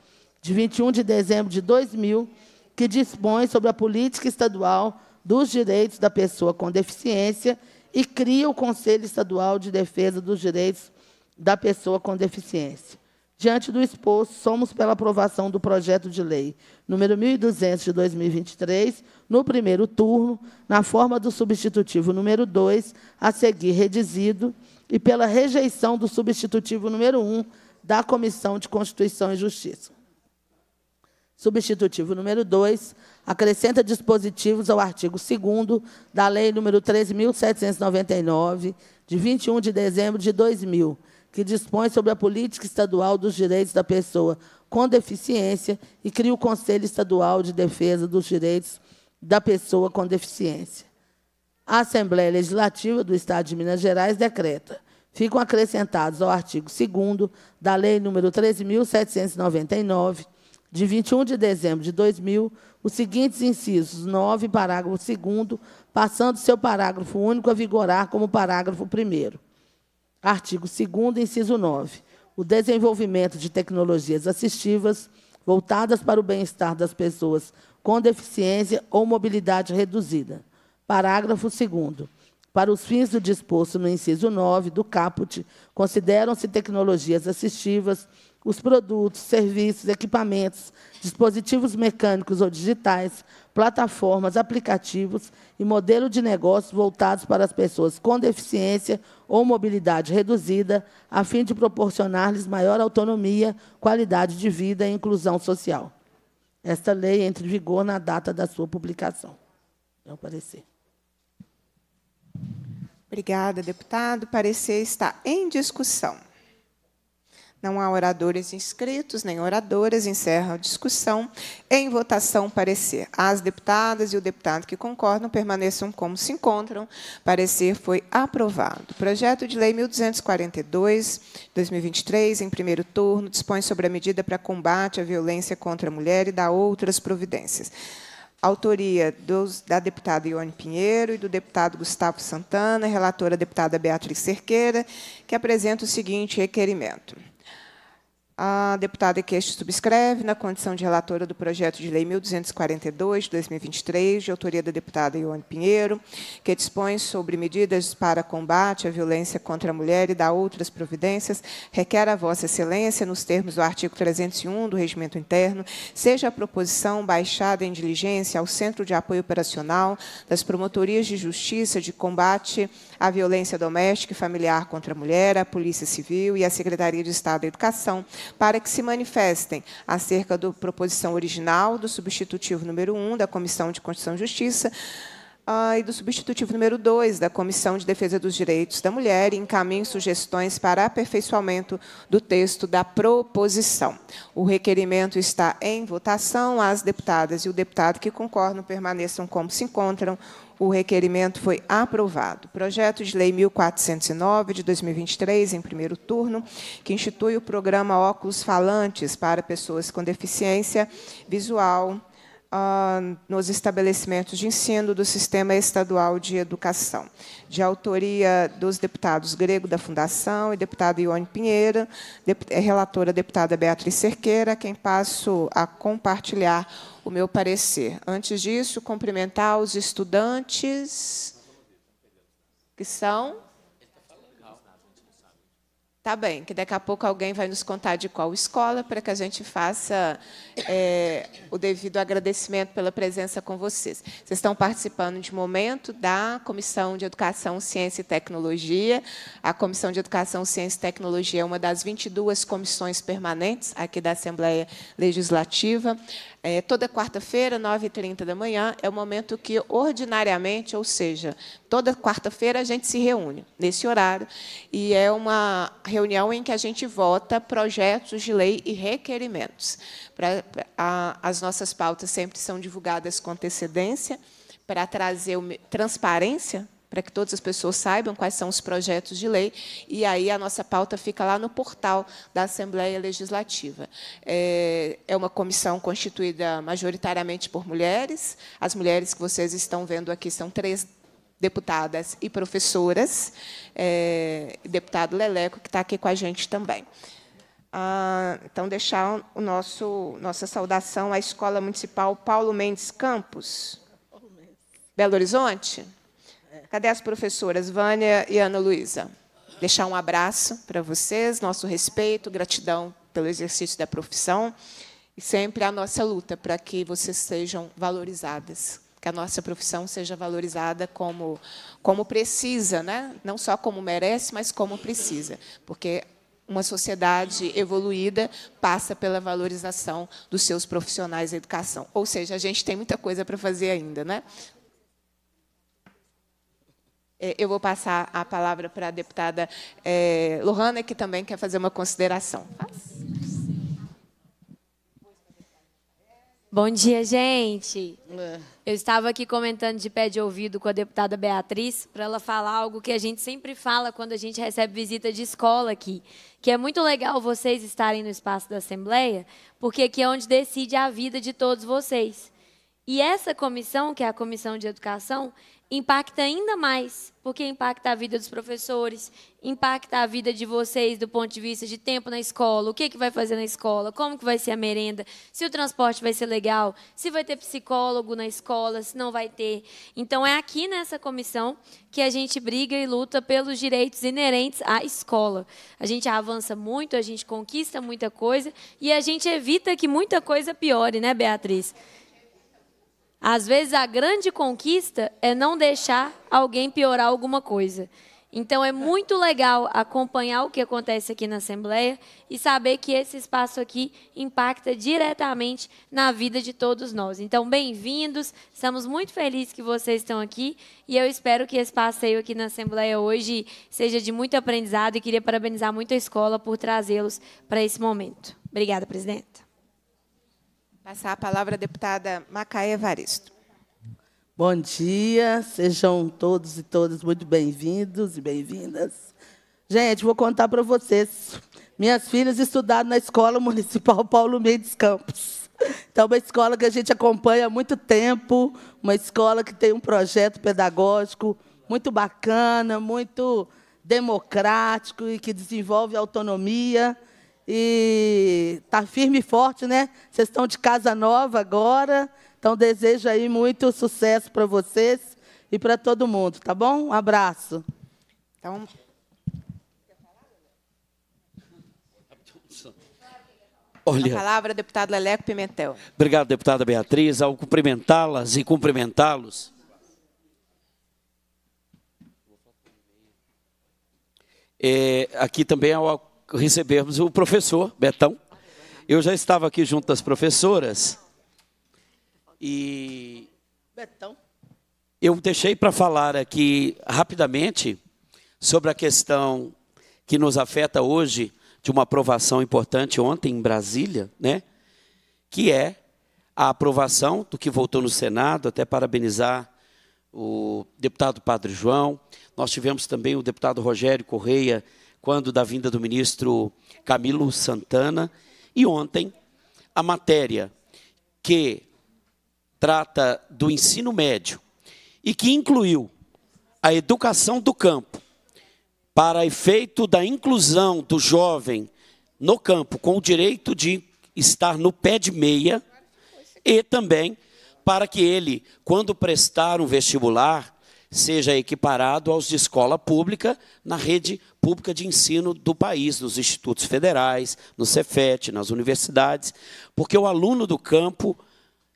de 21 de dezembro de 2000, que dispõe sobre a política estadual dos Direitos da Pessoa com Deficiência e cria o Conselho Estadual de Defesa dos Direitos da Pessoa com Deficiência. Diante do exposto, somos pela aprovação do projeto de lei número 1200 de 2023, no primeiro turno, na forma do substitutivo número 2, a seguir redizido, e pela rejeição do substitutivo número 1 da Comissão de Constituição e Justiça. Substitutivo número 2, acrescenta dispositivos ao artigo 2 da Lei nº 13.799, de 21 de dezembro de 2000, que dispõe sobre a política estadual dos direitos da pessoa com deficiência e cria o Conselho Estadual de Defesa dos Direitos da Pessoa com Deficiência. A Assembleia Legislativa do Estado de Minas Gerais decreta. Ficam acrescentados ao artigo 2 da Lei nº 13.799, de 21 de dezembro de 2000, os seguintes incisos, 9, parágrafo 2 passando seu parágrafo único a vigorar como parágrafo 1 Artigo 2 inciso 9. O desenvolvimento de tecnologias assistivas voltadas para o bem-estar das pessoas com deficiência ou mobilidade reduzida. Parágrafo 2 Para os fins do disposto no inciso 9 do caput, consideram-se tecnologias assistivas os produtos, serviços, equipamentos, dispositivos mecânicos ou digitais, plataformas, aplicativos e modelo de negócios voltados para as pessoas com deficiência ou mobilidade reduzida, a fim de proporcionar-lhes maior autonomia, qualidade de vida e inclusão social. Esta lei entra em vigor na data da sua publicação. É o parecer. Obrigada, deputado. O parecer está em discussão. Não há oradores inscritos, nem oradoras. Encerra a discussão. Em votação, parecer. As deputadas e o deputado que concordam permaneçam como se encontram. Parecer foi aprovado. Projeto de Lei 1242, 2023, em primeiro turno, dispõe sobre a medida para combate à violência contra a mulher e dá outras providências autoria dos, da deputada Ione Pinheiro e do deputado Gustavo Santana, relatora deputada Beatriz Cerqueira, que apresenta o seguinte requerimento. A deputada Queixo subscreve, na condição de relatora do projeto de lei 1242, de 2023, de autoria da deputada Ione Pinheiro, que dispõe sobre medidas para combate à violência contra a mulher e dá outras providências, requer a Vossa Excelência, nos termos do artigo 301 do Regimento Interno, seja a proposição baixada em diligência ao Centro de Apoio Operacional das Promotorias de Justiça de Combate à Violência Doméstica e Familiar contra a Mulher, à Polícia Civil e à Secretaria de Estado da Educação para que se manifestem acerca da proposição original do substitutivo número 1 da Comissão de Constituição e Justiça, ah, e do substitutivo número 2 da Comissão de Defesa dos Direitos da Mulher e encaminho sugestões para aperfeiçoamento do texto da proposição. O requerimento está em votação. As deputadas e o deputado que concordam permaneçam como se encontram. O requerimento foi aprovado. Projeto de Lei 1409 de 2023, em primeiro turno, que institui o programa Óculos Falantes para pessoas com deficiência visual ah, nos estabelecimentos de ensino do Sistema Estadual de Educação, de autoria dos deputados Grego da Fundação e deputado Ione Pinheira, é eh, relatora deputada Beatriz Cerqueira, a quem passo a compartilhar o meu parecer. Antes disso, cumprimentar os estudantes que são Tá bem, que daqui a pouco alguém vai nos contar de qual escola, para que a gente faça é, o devido agradecimento pela presença com vocês. Vocês estão participando de momento da Comissão de Educação, Ciência e Tecnologia. A Comissão de Educação, Ciência e Tecnologia é uma das 22 comissões permanentes aqui da Assembleia Legislativa. É, toda quarta-feira, 9h30 da manhã, é o momento que, ordinariamente, ou seja, toda quarta-feira a gente se reúne nesse horário. E é uma reunião em que a gente vota projetos de lei e requerimentos. Pra, a, as nossas pautas sempre são divulgadas com antecedência para trazer o, transparência para que todas as pessoas saibam quais são os projetos de lei, e aí a nossa pauta fica lá no portal da Assembleia Legislativa. É, é uma comissão constituída majoritariamente por mulheres, as mulheres que vocês estão vendo aqui são três deputadas e professoras, é, deputado Leleco, que está aqui com a gente também. Ah, então, deixar o nosso, nossa saudação à Escola Municipal Paulo Mendes Campos, Belo Horizonte. Cadê as professoras Vânia e Ana Luísa? Deixar um abraço para vocês, nosso respeito, gratidão pelo exercício da profissão e sempre a nossa luta para que vocês sejam valorizadas, que a nossa profissão seja valorizada como, como precisa, né? não só como merece, mas como precisa, porque uma sociedade evoluída passa pela valorização dos seus profissionais da educação. Ou seja, a gente tem muita coisa para fazer ainda, né? É, eu vou passar a palavra para a deputada é, Lohana, que também quer fazer uma consideração. Bom dia, gente. É. Eu estava aqui comentando de pé de ouvido com a deputada Beatriz para ela falar algo que a gente sempre fala quando a gente recebe visita de escola aqui, que é muito legal vocês estarem no espaço da Assembleia, porque aqui é onde decide a vida de todos vocês. E essa comissão, que é a Comissão de Educação, impacta ainda mais, porque impacta a vida dos professores, impacta a vida de vocês do ponto de vista de tempo na escola, o que, é que vai fazer na escola, como que vai ser a merenda, se o transporte vai ser legal, se vai ter psicólogo na escola, se não vai ter. Então é aqui nessa comissão que a gente briga e luta pelos direitos inerentes à escola. A gente avança muito, a gente conquista muita coisa e a gente evita que muita coisa piore, né, Beatriz? Às vezes a grande conquista é não deixar alguém piorar alguma coisa. Então é muito legal acompanhar o que acontece aqui na Assembleia e saber que esse espaço aqui impacta diretamente na vida de todos nós. Então, bem-vindos, estamos muito felizes que vocês estão aqui e eu espero que esse passeio aqui na Assembleia hoje seja de muito aprendizado e queria parabenizar muito a escola por trazê-los para esse momento. Obrigada, presidenta. Passar a palavra à deputada Macaia Evaristo. Bom dia, sejam todos e todas muito bem-vindos e bem-vindas. Gente, vou contar para vocês. Minhas filhas estudaram na Escola Municipal Paulo Mendes Campos. Então, é uma escola que a gente acompanha há muito tempo, uma escola que tem um projeto pedagógico muito bacana, muito democrático e que desenvolve autonomia e está firme e forte, né? Vocês estão de casa nova agora. Então, desejo aí muito sucesso para vocês e para todo mundo, tá bom? Um abraço. Então. Olha, a palavra, deputado Leleco Pimentel. Obrigado, deputada Beatriz. Ao cumprimentá-las e cumprimentá-los. É, aqui também ao é recebermos o professor Betão. Eu já estava aqui junto das professoras e Betão. Eu deixei para falar aqui rapidamente sobre a questão que nos afeta hoje de uma aprovação importante ontem em Brasília, né? Que é a aprovação do que voltou no Senado, até parabenizar o deputado Padre João. Nós tivemos também o deputado Rogério Correia quando da vinda do ministro Camilo Santana, e ontem a matéria que trata do ensino médio e que incluiu a educação do campo para efeito da inclusão do jovem no campo com o direito de estar no pé de meia e também para que ele, quando prestar um vestibular, seja equiparado aos de escola pública na rede pública de ensino do país, nos institutos federais, no Cefet, nas universidades, porque o aluno do campo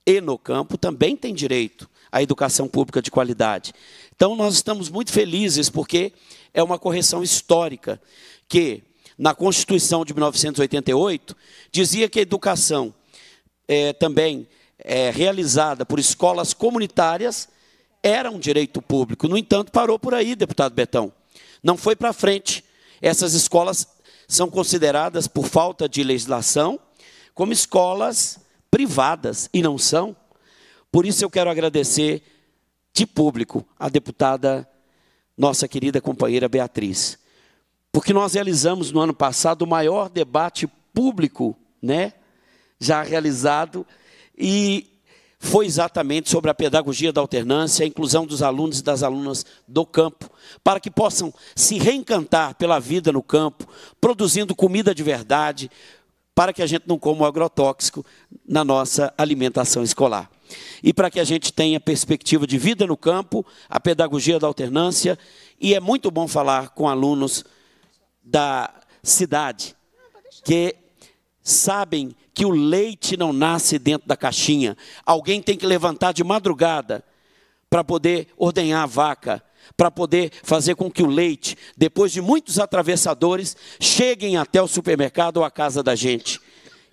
e no campo também tem direito à educação pública de qualidade. Então nós estamos muito felizes porque é uma correção histórica que na Constituição de 1988 dizia que a educação é, também é realizada por escolas comunitárias era um direito público. No entanto, parou por aí, deputado Betão. Não foi para frente. Essas escolas são consideradas, por falta de legislação, como escolas privadas, e não são. Por isso eu quero agradecer de público a deputada, nossa querida companheira Beatriz. Porque nós realizamos no ano passado o maior debate público, né, já realizado e foi exatamente sobre a pedagogia da alternância, a inclusão dos alunos e das alunas do campo, para que possam se reencantar pela vida no campo, produzindo comida de verdade, para que a gente não coma o agrotóxico na nossa alimentação escolar. E para que a gente tenha perspectiva de vida no campo, a pedagogia da alternância, e é muito bom falar com alunos da cidade, que sabem que o leite não nasce dentro da caixinha. Alguém tem que levantar de madrugada para poder ordenhar a vaca, para poder fazer com que o leite, depois de muitos atravessadores, cheguem até o supermercado ou a casa da gente.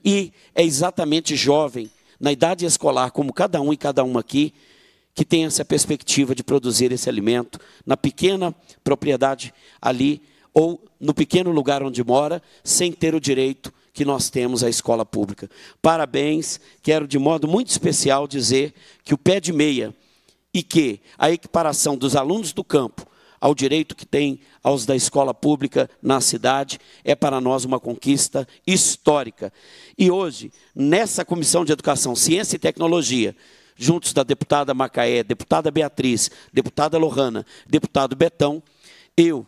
E é exatamente jovem, na idade escolar, como cada um e cada uma aqui, que tem essa perspectiva de produzir esse alimento na pequena propriedade ali ou no pequeno lugar onde mora, sem ter o direito de que nós temos a escola pública. Parabéns, quero de modo muito especial dizer que o pé de meia e que a equiparação dos alunos do campo ao direito que tem aos da escola pública na cidade é para nós uma conquista histórica. E hoje, nessa Comissão de Educação, Ciência e Tecnologia, juntos da deputada Macaé, deputada Beatriz, deputada Lohana, deputado Betão, eu,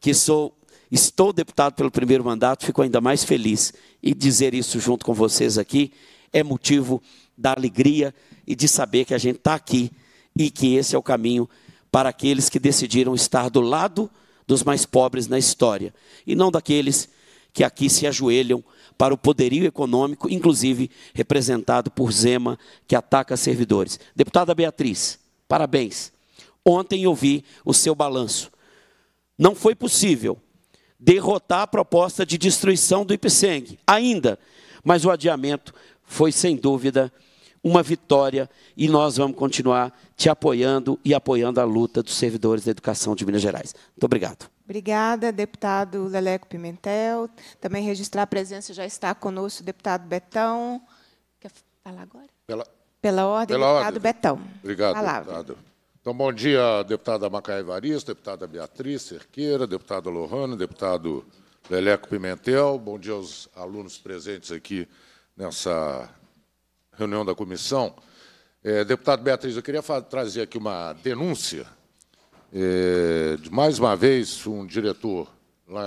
que sou estou deputado pelo primeiro mandato, fico ainda mais feliz. E dizer isso junto com vocês aqui é motivo da alegria e de saber que a gente está aqui e que esse é o caminho para aqueles que decidiram estar do lado dos mais pobres na história e não daqueles que aqui se ajoelham para o poderio econômico, inclusive representado por Zema, que ataca servidores. Deputada Beatriz, parabéns. Ontem eu vi o seu balanço. Não foi possível derrotar a proposta de destruição do IPSENG, ainda. Mas o adiamento foi, sem dúvida, uma vitória e nós vamos continuar te apoiando e apoiando a luta dos servidores da educação de Minas Gerais. Muito obrigado. Obrigada, deputado Leleco Pimentel. Também registrar a presença, já está conosco o deputado Betão. Quer falar agora? Pela, pela ordem, Pela deputado ordem. Betão. Obrigado, Palavra. deputado. Então, bom dia, deputada Macaé Evaristo, deputada Beatriz Cerqueira, deputada Lohane, deputado Leleco Pimentel. Bom dia aos alunos presentes aqui nessa reunião da comissão. É, deputado Beatriz, eu queria trazer aqui uma denúncia é, de, mais uma vez, um diretor lá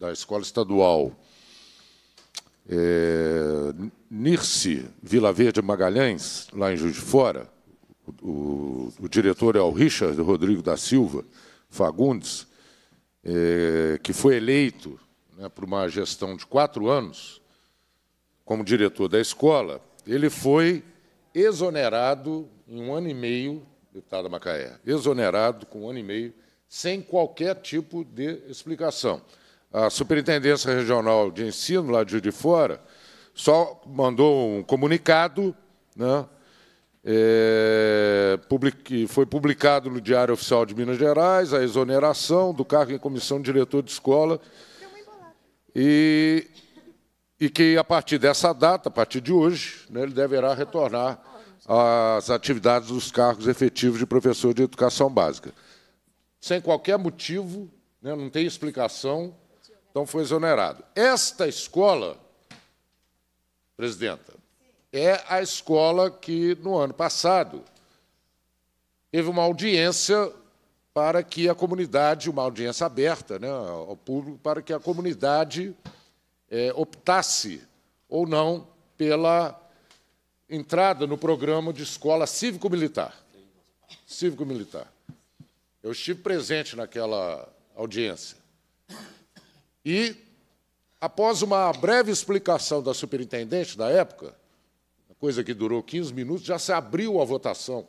da Escola Estadual, é, Nirce Vila Verde Magalhães, lá em Juiz de Fora, o, o diretor é o Richard Rodrigo da Silva Fagundes, é, que foi eleito né, para uma gestão de quatro anos como diretor da escola, ele foi exonerado em um ano e meio, deputada Macaé, exonerado com um ano e meio, sem qualquer tipo de explicação. A Superintendência Regional de Ensino, lá de de Fora, só mandou um comunicado né, é, public, foi publicado no Diário Oficial de Minas Gerais a exoneração do cargo em comissão de diretor de escola. E, e que, a partir dessa data, a partir de hoje, né, ele deverá retornar às atividades dos cargos efetivos de professor de educação básica. Sem qualquer motivo, né, não tem explicação, então foi exonerado. Esta escola, presidenta, é a escola que, no ano passado, teve uma audiência para que a comunidade, uma audiência aberta né, ao público, para que a comunidade é, optasse ou não pela entrada no programa de escola cívico-militar. Cívico-militar. Eu estive presente naquela audiência. E, após uma breve explicação da superintendente da época, coisa que durou 15 minutos, já se abriu a votação.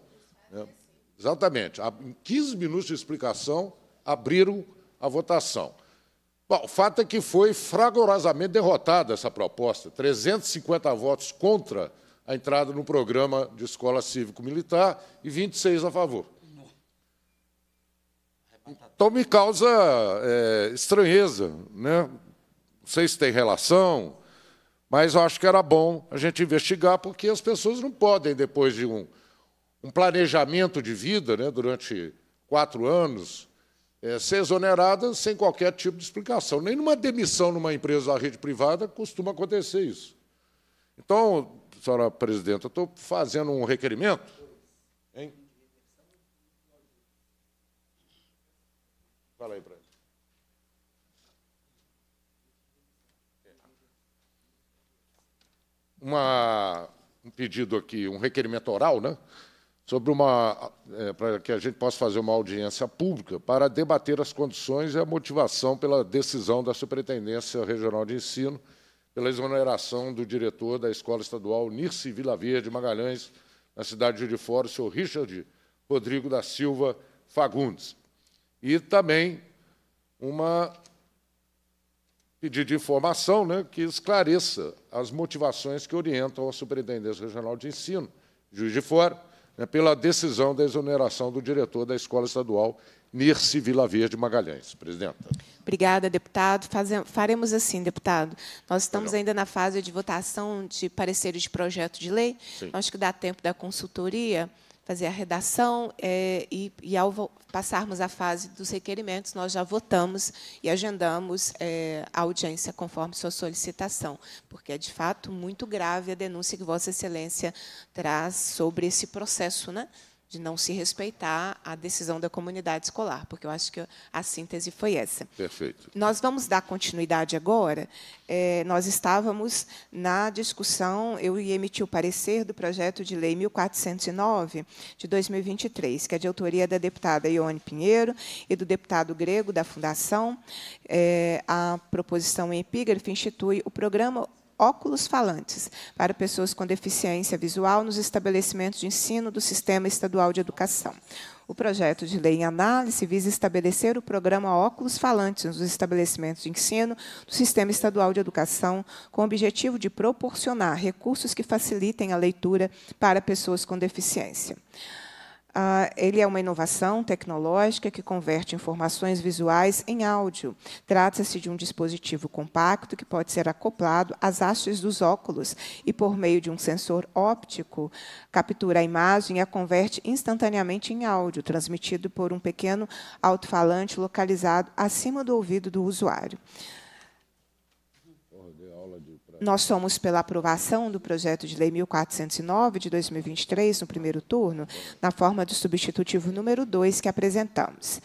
Né? Exatamente. Em 15 minutos de explicação, abriram a votação. Bom, o fato é que foi fragorosamente derrotada essa proposta. 350 votos contra a entrada no programa de escola cívico-militar e 26 a favor. Então me causa é, estranheza. Né? Não sei se tem relação, mas acho que era bom a gente investigar, porque as pessoas não podem, depois de um, um planejamento de vida, né, durante quatro anos, é, ser exoneradas sem qualquer tipo de explicação. Nem numa demissão numa empresa da rede privada costuma acontecer isso. Então, senhora presidenta, estou fazendo um requerimento. Hein? Fala aí presidente. uma, um pedido aqui, um requerimento oral, né? sobre uma é, para que a gente possa fazer uma audiência pública para debater as condições e a motivação pela decisão da Superintendência Regional de Ensino pela exoneração do diretor da Escola Estadual Nirce Vila Verde Magalhães, na cidade de de Fora, o senhor Richard Rodrigo da Silva Fagundes. E também uma pedido de informação né, que esclareça as motivações que orientam a Superintendência Regional de Ensino, Juiz de Fora, né, pela decisão da exoneração do diretor da Escola Estadual Nirce Vila Verde Magalhães. Presidenta. Obrigada, deputado. faremos assim, deputado. Nós estamos ainda na fase de votação de pareceres de projeto de lei. Sim. Acho que dá tempo da consultoria fazer a redação é, e, e, ao passarmos à fase dos requerimentos, nós já votamos e agendamos é, a audiência conforme sua solicitação, porque é, de fato, muito grave a denúncia que Vossa Excelência traz sobre esse processo, né? de não se respeitar a decisão da comunidade escolar, porque eu acho que a síntese foi essa. Perfeito. Nós vamos dar continuidade agora. É, nós estávamos na discussão, eu ia emitir o parecer do projeto de lei 1409 de 2023, que é de autoria da deputada Ione Pinheiro e do deputado Grego da Fundação. É, a proposição em epígrafe institui o programa óculos falantes para pessoas com deficiência visual nos estabelecimentos de ensino do Sistema Estadual de Educação. O projeto de lei em análise visa estabelecer o programa Óculos Falantes nos estabelecimentos de ensino do Sistema Estadual de Educação, com o objetivo de proporcionar recursos que facilitem a leitura para pessoas com deficiência. Ah, ele é uma inovação tecnológica que converte informações visuais em áudio. Trata-se de um dispositivo compacto que pode ser acoplado às hastes dos óculos e, por meio de um sensor óptico, captura a imagem e a converte instantaneamente em áudio, transmitido por um pequeno alto-falante localizado acima do ouvido do usuário nós somos pela aprovação do projeto de lei 1409 de 2023 no primeiro turno, na forma do substitutivo número 2 que apresentamos.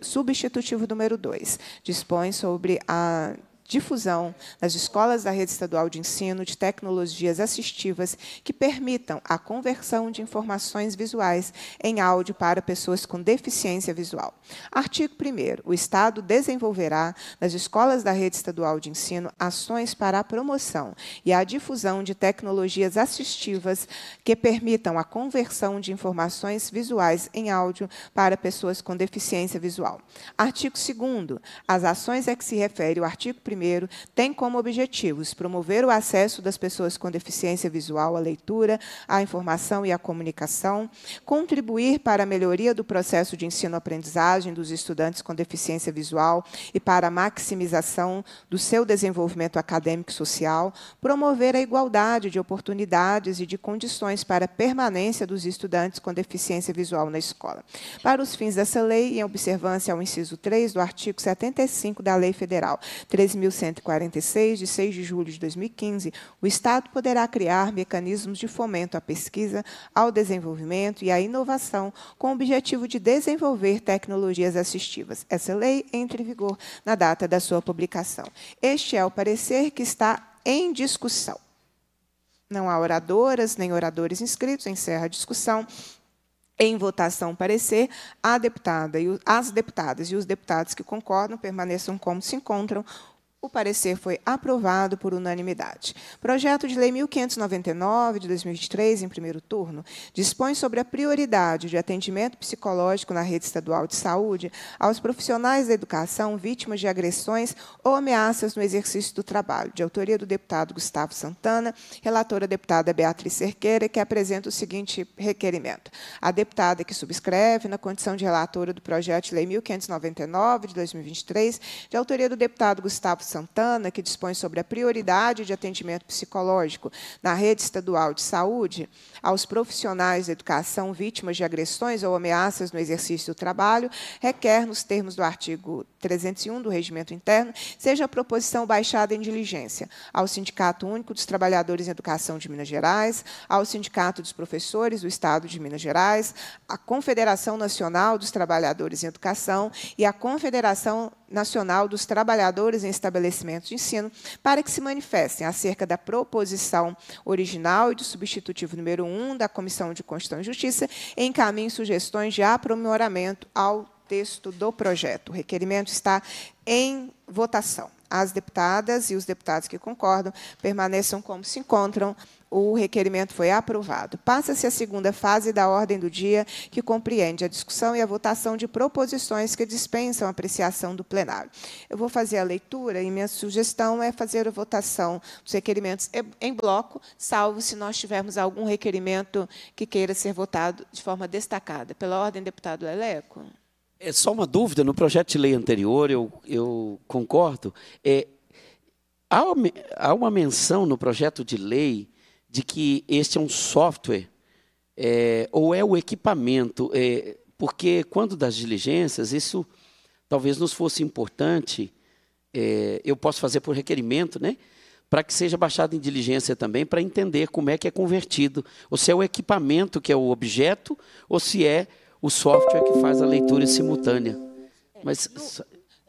Substitutivo número 2 dispõe sobre a difusão nas escolas da rede estadual de ensino de tecnologias assistivas que permitam a conversão de informações visuais em áudio para pessoas com deficiência visual. Artigo 1. O Estado desenvolverá nas escolas da rede estadual de ensino ações para a promoção e a difusão de tecnologias assistivas que permitam a conversão de informações visuais em áudio para pessoas com deficiência visual. Artigo 2. As ações a que se refere o artigo 1 primeiro, tem como objetivos promover o acesso das pessoas com deficiência visual à leitura, à informação e à comunicação, contribuir para a melhoria do processo de ensino-aprendizagem dos estudantes com deficiência visual e para a maximização do seu desenvolvimento acadêmico e social, promover a igualdade de oportunidades e de condições para a permanência dos estudantes com deficiência visual na escola. Para os fins dessa lei, em observância ao inciso 3 do artigo 75 da Lei Federal 13. 2146, de 6 de julho de 2015, o Estado poderá criar mecanismos de fomento à pesquisa, ao desenvolvimento e à inovação com o objetivo de desenvolver tecnologias assistivas. Essa lei entra em vigor na data da sua publicação. Este é o parecer que está em discussão. Não há oradoras nem oradores inscritos, encerra a discussão. Em votação parecer, a deputada e as deputadas e os deputados que concordam permaneçam como se encontram. O parecer foi aprovado por unanimidade. Projeto de Lei 1599 de 2023, em primeiro turno, dispõe sobre a prioridade de atendimento psicológico na rede estadual de saúde aos profissionais da educação vítimas de agressões ou ameaças no exercício do trabalho, de autoria do deputado Gustavo Santana, relatora deputada Beatriz Cerqueira, que apresenta o seguinte requerimento. A deputada que subscreve, na condição de relatora do projeto de Lei 1599 de 2023, de autoria do deputado Gustavo Santana, que dispõe sobre a prioridade de atendimento psicológico na rede estadual de saúde aos profissionais da educação vítimas de agressões ou ameaças no exercício do trabalho, requer, nos termos do artigo 301 do Regimento Interno, seja a proposição baixada em diligência ao Sindicato Único dos Trabalhadores em Educação de Minas Gerais, ao Sindicato dos Professores do Estado de Minas Gerais, à Confederação Nacional dos Trabalhadores em Educação e à Confederação Nacional dos Trabalhadores em Estabelecimentos de Ensino, para que se manifestem acerca da proposição original e do substitutivo número 1 da Comissão de Constituição e Justiça, encaminhem sugestões de aprimoramento ao texto do projeto. O requerimento está em votação. As deputadas e os deputados que concordam permaneçam como se encontram. O requerimento foi aprovado. Passa-se a segunda fase da ordem do dia, que compreende a discussão e a votação de proposições que dispensam a apreciação do plenário. Eu vou fazer a leitura e minha sugestão é fazer a votação dos requerimentos em bloco, salvo se nós tivermos algum requerimento que queira ser votado de forma destacada. Pela ordem, deputado Leleco. É só uma dúvida, no projeto de lei anterior, eu, eu concordo, é, há, uma, há uma menção no projeto de lei de que este é um software é, ou é o equipamento, é, porque quando das diligências, isso talvez nos fosse importante, é, eu posso fazer por requerimento, né? para que seja baixado em diligência também, para entender como é que é convertido, ou se é o equipamento que é o objeto, ou se é o software que faz a leitura simultânea. É, Mas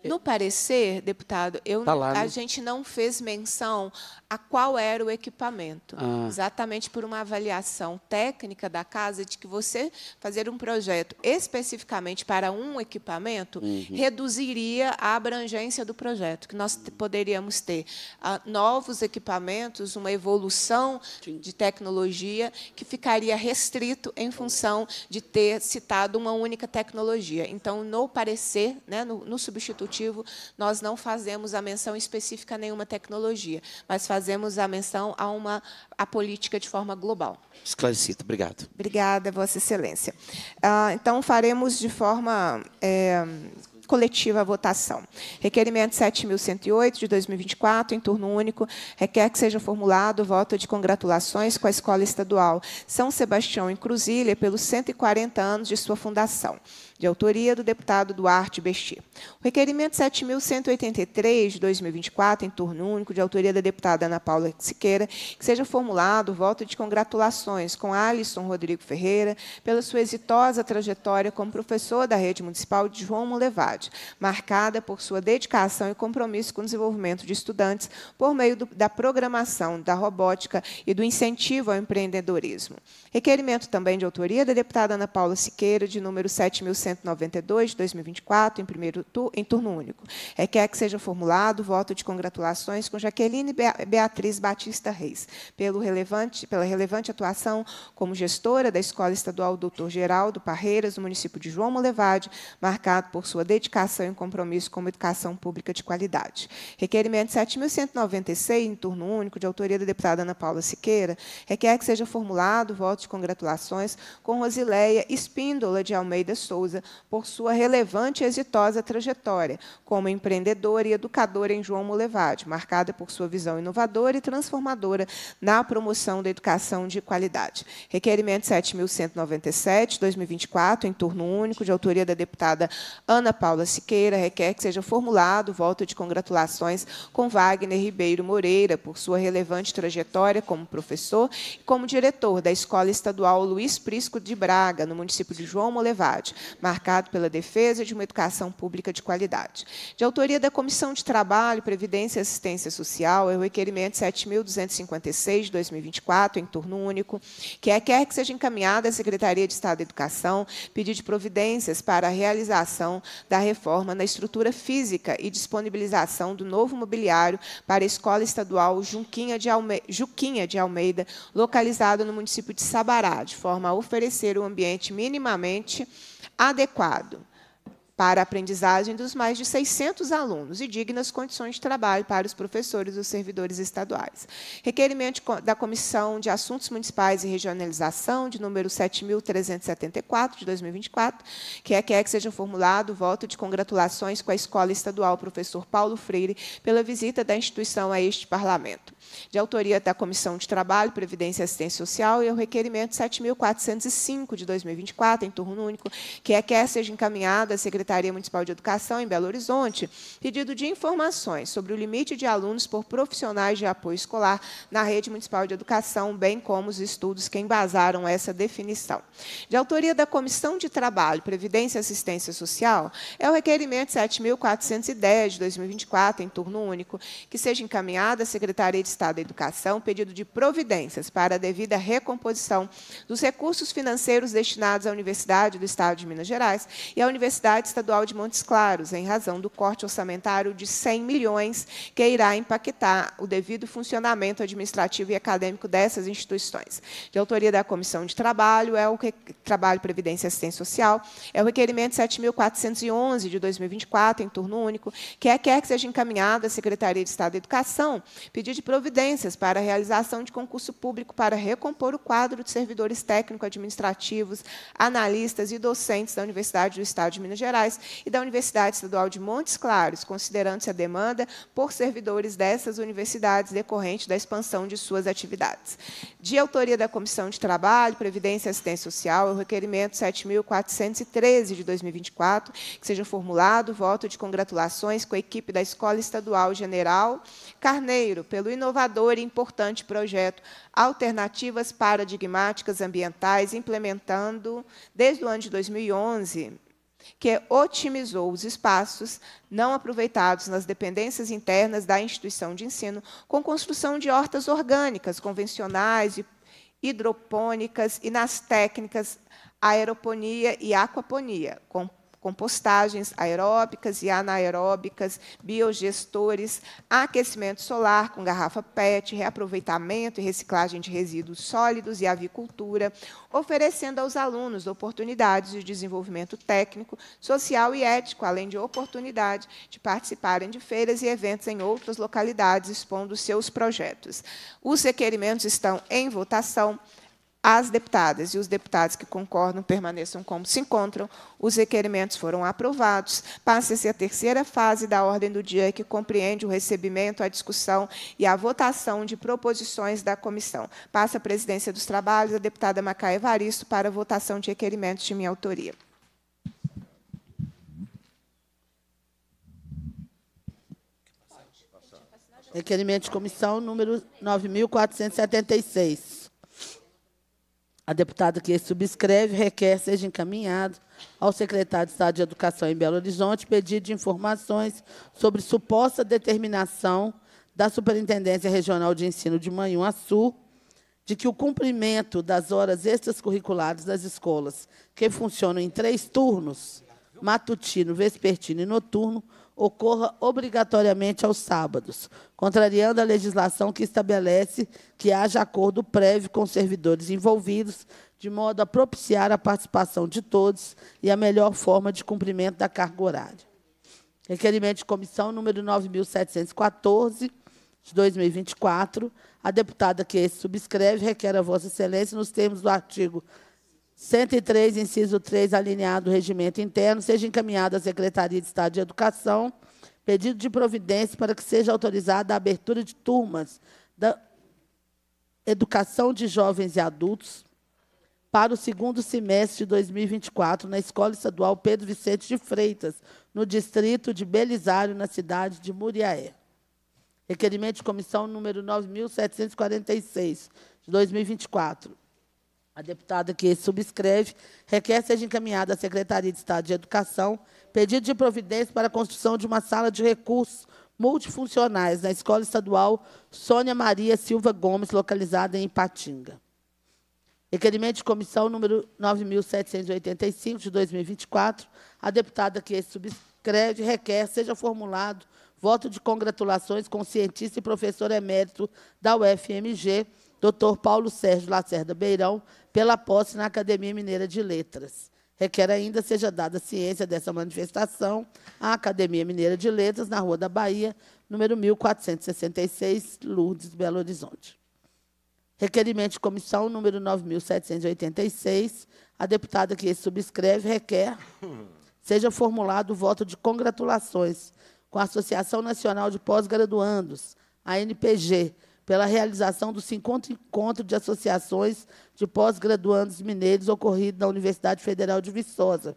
no parecer, deputado, eu, tá lá, né? a gente não fez menção a qual era o equipamento. Ah. Exatamente por uma avaliação técnica da casa de que você fazer um projeto especificamente para um equipamento uhum. reduziria a abrangência do projeto, que nós poderíamos ter uh, novos equipamentos, uma evolução Sim. de tecnologia que ficaria restrito em função de ter citado uma única tecnologia. Então, no parecer, né, no, no substituto motivo, nós não fazemos a menção específica a nenhuma tecnologia, mas fazemos a menção a uma a política de forma global. Esclarecido, obrigado. Obrigada, Vossa Excelência. Ah, então, faremos de forma. É, coletiva a votação. Requerimento 7.108, de 2024, em turno único, requer que seja formulado voto de congratulações com a Escola Estadual São Sebastião em Cruzília pelos 140 anos de sua fundação de autoria do deputado Duarte Besti. O requerimento 7.183 de 2024, em turno único, de autoria da deputada Ana Paula Siqueira, que seja formulado o voto de congratulações com Alisson Rodrigo Ferreira pela sua exitosa trajetória como professor da rede municipal de João Molevade, marcada por sua dedicação e compromisso com o desenvolvimento de estudantes por meio do, da programação da robótica e do incentivo ao empreendedorismo. Requerimento também de autoria da deputada Ana Paula Siqueira, de número 7.183 192 de 2024, em, primeiro tu, em turno único. Requer é é que seja formulado voto de congratulações com Jaqueline Beatriz Batista Reis, pelo relevante, pela relevante atuação como gestora da Escola Estadual Doutor Geraldo Parreiras, do município de João Molevade, marcado por sua dedicação e compromisso com uma educação pública de qualidade. Requerimento 7.196, em turno único, de autoria da deputada Ana Paula Siqueira, requer é que seja formulado voto de congratulações com Rosileia Espíndola de Almeida Souza, por sua relevante e exitosa trajetória como empreendedora e educadora em João Molevade, marcada por sua visão inovadora e transformadora na promoção da educação de qualidade. Requerimento 7.197, 2024, em turno único, de autoria da deputada Ana Paula Siqueira, requer que seja formulado volta de congratulações com Wagner Ribeiro Moreira por sua relevante trajetória como professor e como diretor da Escola Estadual Luiz Prisco de Braga, no município de João Molevade, marcado pela defesa de uma educação pública de qualidade. De autoria da Comissão de Trabalho, Previdência e Assistência Social, é o requerimento 7.256 de 2024, em turno único, que requer é, que seja encaminhada à Secretaria de Estado da Educação pedido de providências para a realização da reforma na estrutura física e disponibilização do novo mobiliário para a Escola Estadual Junquinha de Juquinha de Almeida, localizada no município de Sabará, de forma a oferecer um ambiente minimamente adequado para a aprendizagem dos mais de 600 alunos e dignas condições de trabalho para os professores e os servidores estaduais. Requerimento da Comissão de Assuntos Municipais e Regionalização, de número 7.374, de 2024, que requer é é que seja formulado o voto de congratulações com a Escola Estadual Professor Paulo Freire pela visita da instituição a este parlamento de autoria da Comissão de Trabalho, Previdência e Assistência Social, e o requerimento 7.405 de 2024, em turno único, que é que seja encaminhado à Secretaria Municipal de Educação, em Belo Horizonte, pedido de informações sobre o limite de alunos por profissionais de apoio escolar na rede municipal de educação, bem como os estudos que embasaram essa definição. De autoria da Comissão de Trabalho, Previdência e Assistência Social, é o requerimento 7.410 de 2024, em turno único, que seja encaminhado à Secretaria de Estado Estado da Educação pedido de providências para a devida recomposição dos recursos financeiros destinados à Universidade do Estado de Minas Gerais e à Universidade Estadual de Montes Claros, em razão do corte orçamentário de 100 milhões que irá impactar o devido funcionamento administrativo e acadêmico dessas instituições. De autoria da Comissão de Trabalho, é o que, Trabalho, Previdência e Assistência Social, é o requerimento 7.411 de 2024, em turno único, que é quer que seja encaminhado à Secretaria de Estado da Educação pedir de providência providências para a realização de concurso público para recompor o quadro de servidores técnico-administrativos, analistas e docentes da Universidade do Estado de Minas Gerais e da Universidade Estadual de Montes Claros, considerando-se a demanda por servidores dessas universidades decorrente da expansão de suas atividades. De autoria da Comissão de Trabalho, Previdência e Assistência Social, é o requerimento 7.413 de 2024, que seja formulado voto de congratulações com a equipe da Escola Estadual General Carneiro pelo inovador inovador e importante projeto Alternativas Paradigmáticas Ambientais, implementando desde o ano de 2011, que otimizou os espaços não aproveitados nas dependências internas da instituição de ensino, com construção de hortas orgânicas, convencionais e hidropônicas e nas técnicas aeroponia e aquaponia, com compostagens aeróbicas e anaeróbicas, biogestores, aquecimento solar com garrafa PET, reaproveitamento e reciclagem de resíduos sólidos e avicultura, oferecendo aos alunos oportunidades de desenvolvimento técnico, social e ético, além de oportunidade de participarem de feiras e eventos em outras localidades, expondo seus projetos. Os requerimentos estão em votação as deputadas e os deputados que concordam permaneçam como se encontram. Os requerimentos foram aprovados. Passa-se a terceira fase da ordem do dia, que compreende o recebimento, a discussão e a votação de proposições da comissão. Passa a presidência dos trabalhos a deputada Macaia Varisto, para a votação de requerimentos de minha autoria. Requerimento de comissão número 9.476. A deputada que subscreve requer seja encaminhado ao secretário de Estado de Educação em Belo Horizonte pedido de informações sobre suposta determinação da Superintendência Regional de Ensino de Manhuaçu de que o cumprimento das horas extras curriculares das escolas que funcionam em três turnos, matutino, vespertino e noturno, ocorra obrigatoriamente aos sábados, contrariando a legislação que estabelece que haja acordo prévio com os servidores envolvidos, de modo a propiciar a participação de todos e a melhor forma de cumprimento da carga horária. Requerimento de comissão número 9714 de 2024, a deputada que esse subscreve requer a Vossa Excelência, nos termos do artigo 103, inciso 3, alineado do regimento interno, seja encaminhado à Secretaria de Estado de Educação pedido de providência para que seja autorizada a abertura de turmas da Educação de Jovens e Adultos para o segundo semestre de 2024 na Escola Estadual Pedro Vicente de Freitas, no distrito de Belisário, na cidade de Muriaé. Requerimento de comissão número 9746 de 2024 a deputada que subscreve requer seja encaminhada à Secretaria de Estado de Educação pedido de providência para a construção de uma sala de recursos multifuncionais na Escola Estadual Sônia Maria Silva Gomes, localizada em Ipatinga. Requerimento de comissão número 9.785, de 2024. A deputada que subscreve requer seja formulado voto de congratulações com cientista e professor emérito da UFMG, Dr. Paulo Sérgio Lacerda Beirão, pela posse na Academia Mineira de Letras. Requer ainda seja dada ciência dessa manifestação à Academia Mineira de Letras, na Rua da Bahia, número 1466, Lourdes, Belo Horizonte. Requerimento de comissão número 9786. A deputada que subscreve requer seja formulado o voto de congratulações com a Associação Nacional de Pós-Graduandos, ANPG pela realização do 50 encontro de associações de pós-graduandos mineiros ocorrido na Universidade Federal de Viçosa,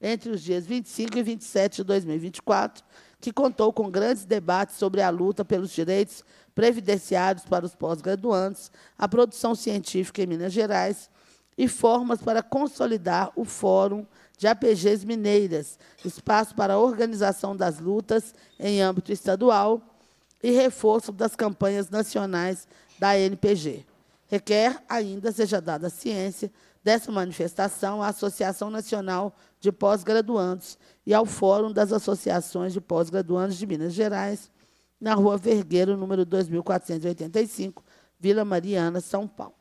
entre os dias 25 e 27 de 2024, que contou com grandes debates sobre a luta pelos direitos previdenciários para os pós-graduandos, a produção científica em Minas Gerais e formas para consolidar o Fórum de APGs Mineiras, espaço para a organização das lutas em âmbito estadual e reforço das campanhas nacionais da NPG. Requer ainda seja dada a ciência dessa manifestação à Associação Nacional de Pós-Graduandos e ao Fórum das Associações de Pós-Graduandos de Minas Gerais, na Rua Vergueiro, número 2485, Vila Mariana, São Paulo.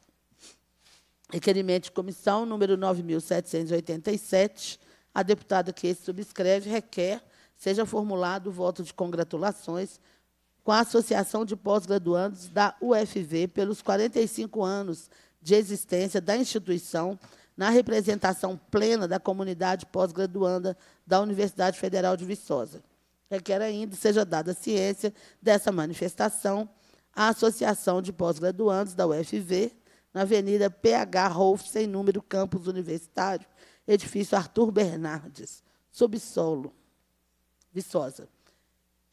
Requerimento de comissão número 9787. A deputada que subscreve requer seja formulado o voto de congratulações com a Associação de Pós-Graduandos da UFV pelos 45 anos de existência da instituição, na representação plena da comunidade pós-graduanda da Universidade Federal de Viçosa. Requer ainda seja dada ciência dessa manifestação à Associação de Pós-Graduandos da UFV, na Avenida PH Rolf, sem número, campus universitário, edifício Arthur Bernardes, subsolo, Viçosa.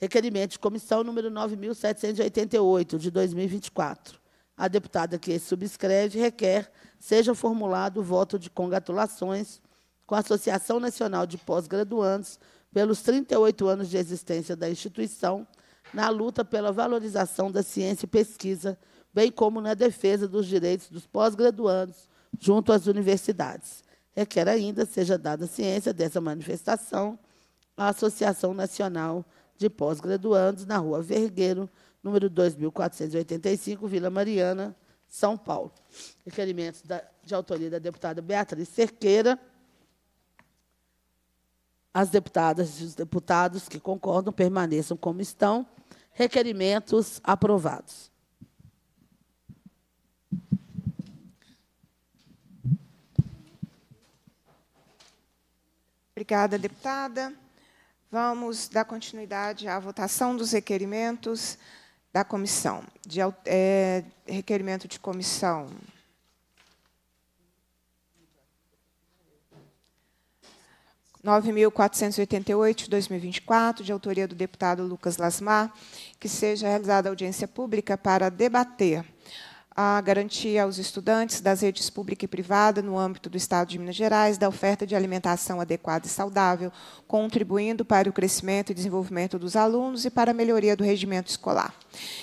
Requerimento de comissão número 9.788, de 2024. A deputada que subscreve requer seja formulado o voto de congratulações com a Associação Nacional de Pós-Graduandos pelos 38 anos de existência da instituição, na luta pela valorização da ciência e pesquisa, bem como na defesa dos direitos dos pós-graduandos junto às universidades. Requer ainda seja dada ciência dessa manifestação à Associação Nacional de de pós-graduandos na Rua Vergueiro, número 2485, Vila Mariana, São Paulo. Requerimento da, de autoria da deputada Beatriz Cerqueira. As deputadas e os deputados que concordam permaneçam como estão. Requerimentos aprovados. Obrigada, deputada. Vamos dar continuidade à votação dos requerimentos da comissão. De, é, requerimento de comissão. 9488 2024, de autoria do deputado Lucas Lasmar, que seja realizada audiência pública para debater a garantia aos estudantes das redes pública e privada no âmbito do Estado de Minas Gerais da oferta de alimentação adequada e saudável, contribuindo para o crescimento e desenvolvimento dos alunos e para a melhoria do regimento escolar.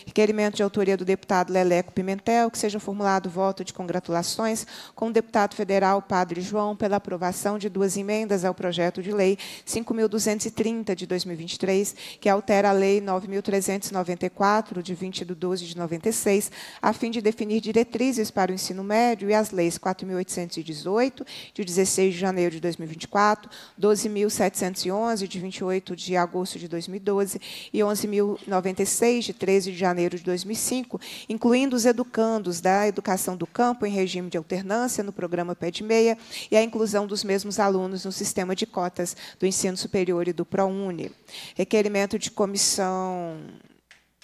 Requerimento de autoria do deputado Leleco Pimentel, que seja formulado voto de congratulações com o deputado federal Padre João pela aprovação de duas emendas ao projeto de lei 5.230 de 2023, que altera a lei 9.394 de 20 de 12 de 96, a fim de definir diretrizes para o ensino médio e as leis 4.818 de 16 de janeiro de 2024, 12.711 de 28 de agosto de 2012 e 11.096 de 13 13 de janeiro de 2005, incluindo os educandos da educação do campo em regime de alternância no programa Ped Meia e a inclusão dos mesmos alunos no sistema de cotas do ensino superior e do ProUni. Requerimento de comissão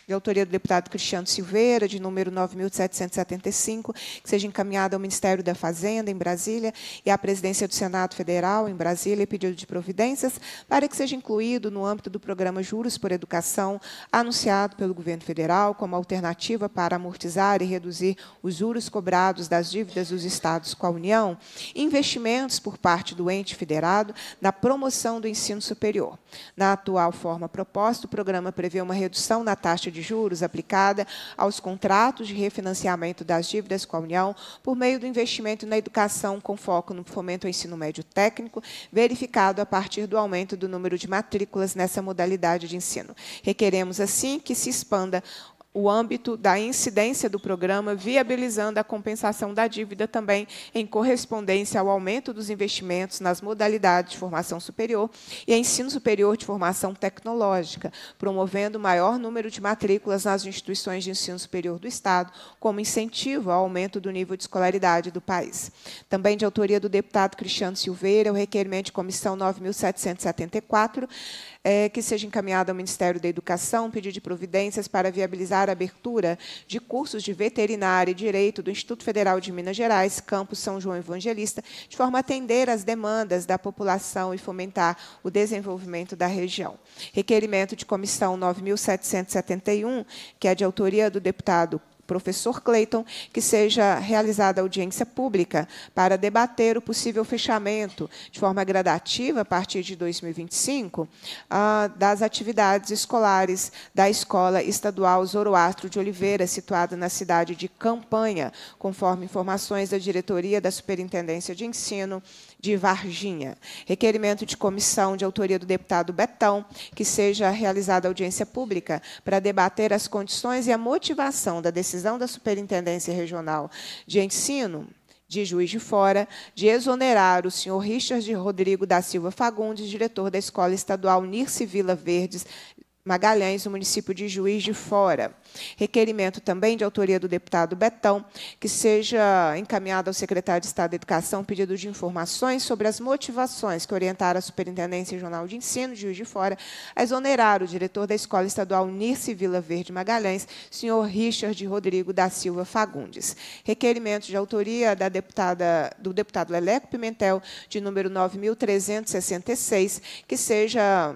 de autoria do deputado Cristiano Silveira, de número 9.775, que seja encaminhada ao Ministério da Fazenda, em Brasília, e à Presidência do Senado Federal, em Brasília, pedido de providências para que seja incluído no âmbito do programa Juros por Educação, anunciado pelo governo federal como alternativa para amortizar e reduzir os juros cobrados das dívidas dos estados com a União, investimentos por parte do ente federado na promoção do ensino superior. Na atual forma proposta, o programa prevê uma redução na taxa de juros aplicada aos contratos de refinanciamento das dívidas com a União por meio do investimento na educação com foco no fomento ao ensino médio técnico, verificado a partir do aumento do número de matrículas nessa modalidade de ensino. Requeremos, assim, que se expanda o âmbito da incidência do programa, viabilizando a compensação da dívida também em correspondência ao aumento dos investimentos nas modalidades de formação superior e ensino superior de formação tecnológica, promovendo maior número de matrículas nas instituições de ensino superior do Estado, como incentivo ao aumento do nível de escolaridade do país. Também de autoria do deputado Cristiano Silveira, o requerimento de comissão 9774 é, que seja encaminhado ao Ministério da Educação pedido de providências para viabilizar a abertura de cursos de veterinária e direito do Instituto Federal de Minas Gerais, campus São João Evangelista, de forma a atender às demandas da população e fomentar o desenvolvimento da região. Requerimento de comissão 9771, que é de autoria do deputado professor Clayton, que seja realizada audiência pública para debater o possível fechamento, de forma gradativa, a partir de 2025, ah, das atividades escolares da Escola Estadual Zoroastro de Oliveira, situada na cidade de Campanha, conforme informações da diretoria da Superintendência de Ensino de Varginha. Requerimento de comissão de autoria do deputado Betão, que seja realizada audiência pública para debater as condições e a motivação da decisão da Superintendência Regional de Ensino de Juiz de Fora, de exonerar o senhor Richard Rodrigo da Silva Fagundes, diretor da Escola Estadual Nirce Vila Verdes, Magalhães, no município de Juiz de Fora. Requerimento também de autoria do deputado Betão, que seja encaminhado ao secretário de Estado da Educação pedido de informações sobre as motivações que orientaram a Superintendência Regional de Ensino de Juiz de Fora a exonerar o diretor da Escola Estadual Unice Vila Verde Magalhães, senhor Richard Rodrigo da Silva Fagundes. Requerimento de autoria da deputada, do deputado Leleco Pimentel, de número 9.366, que seja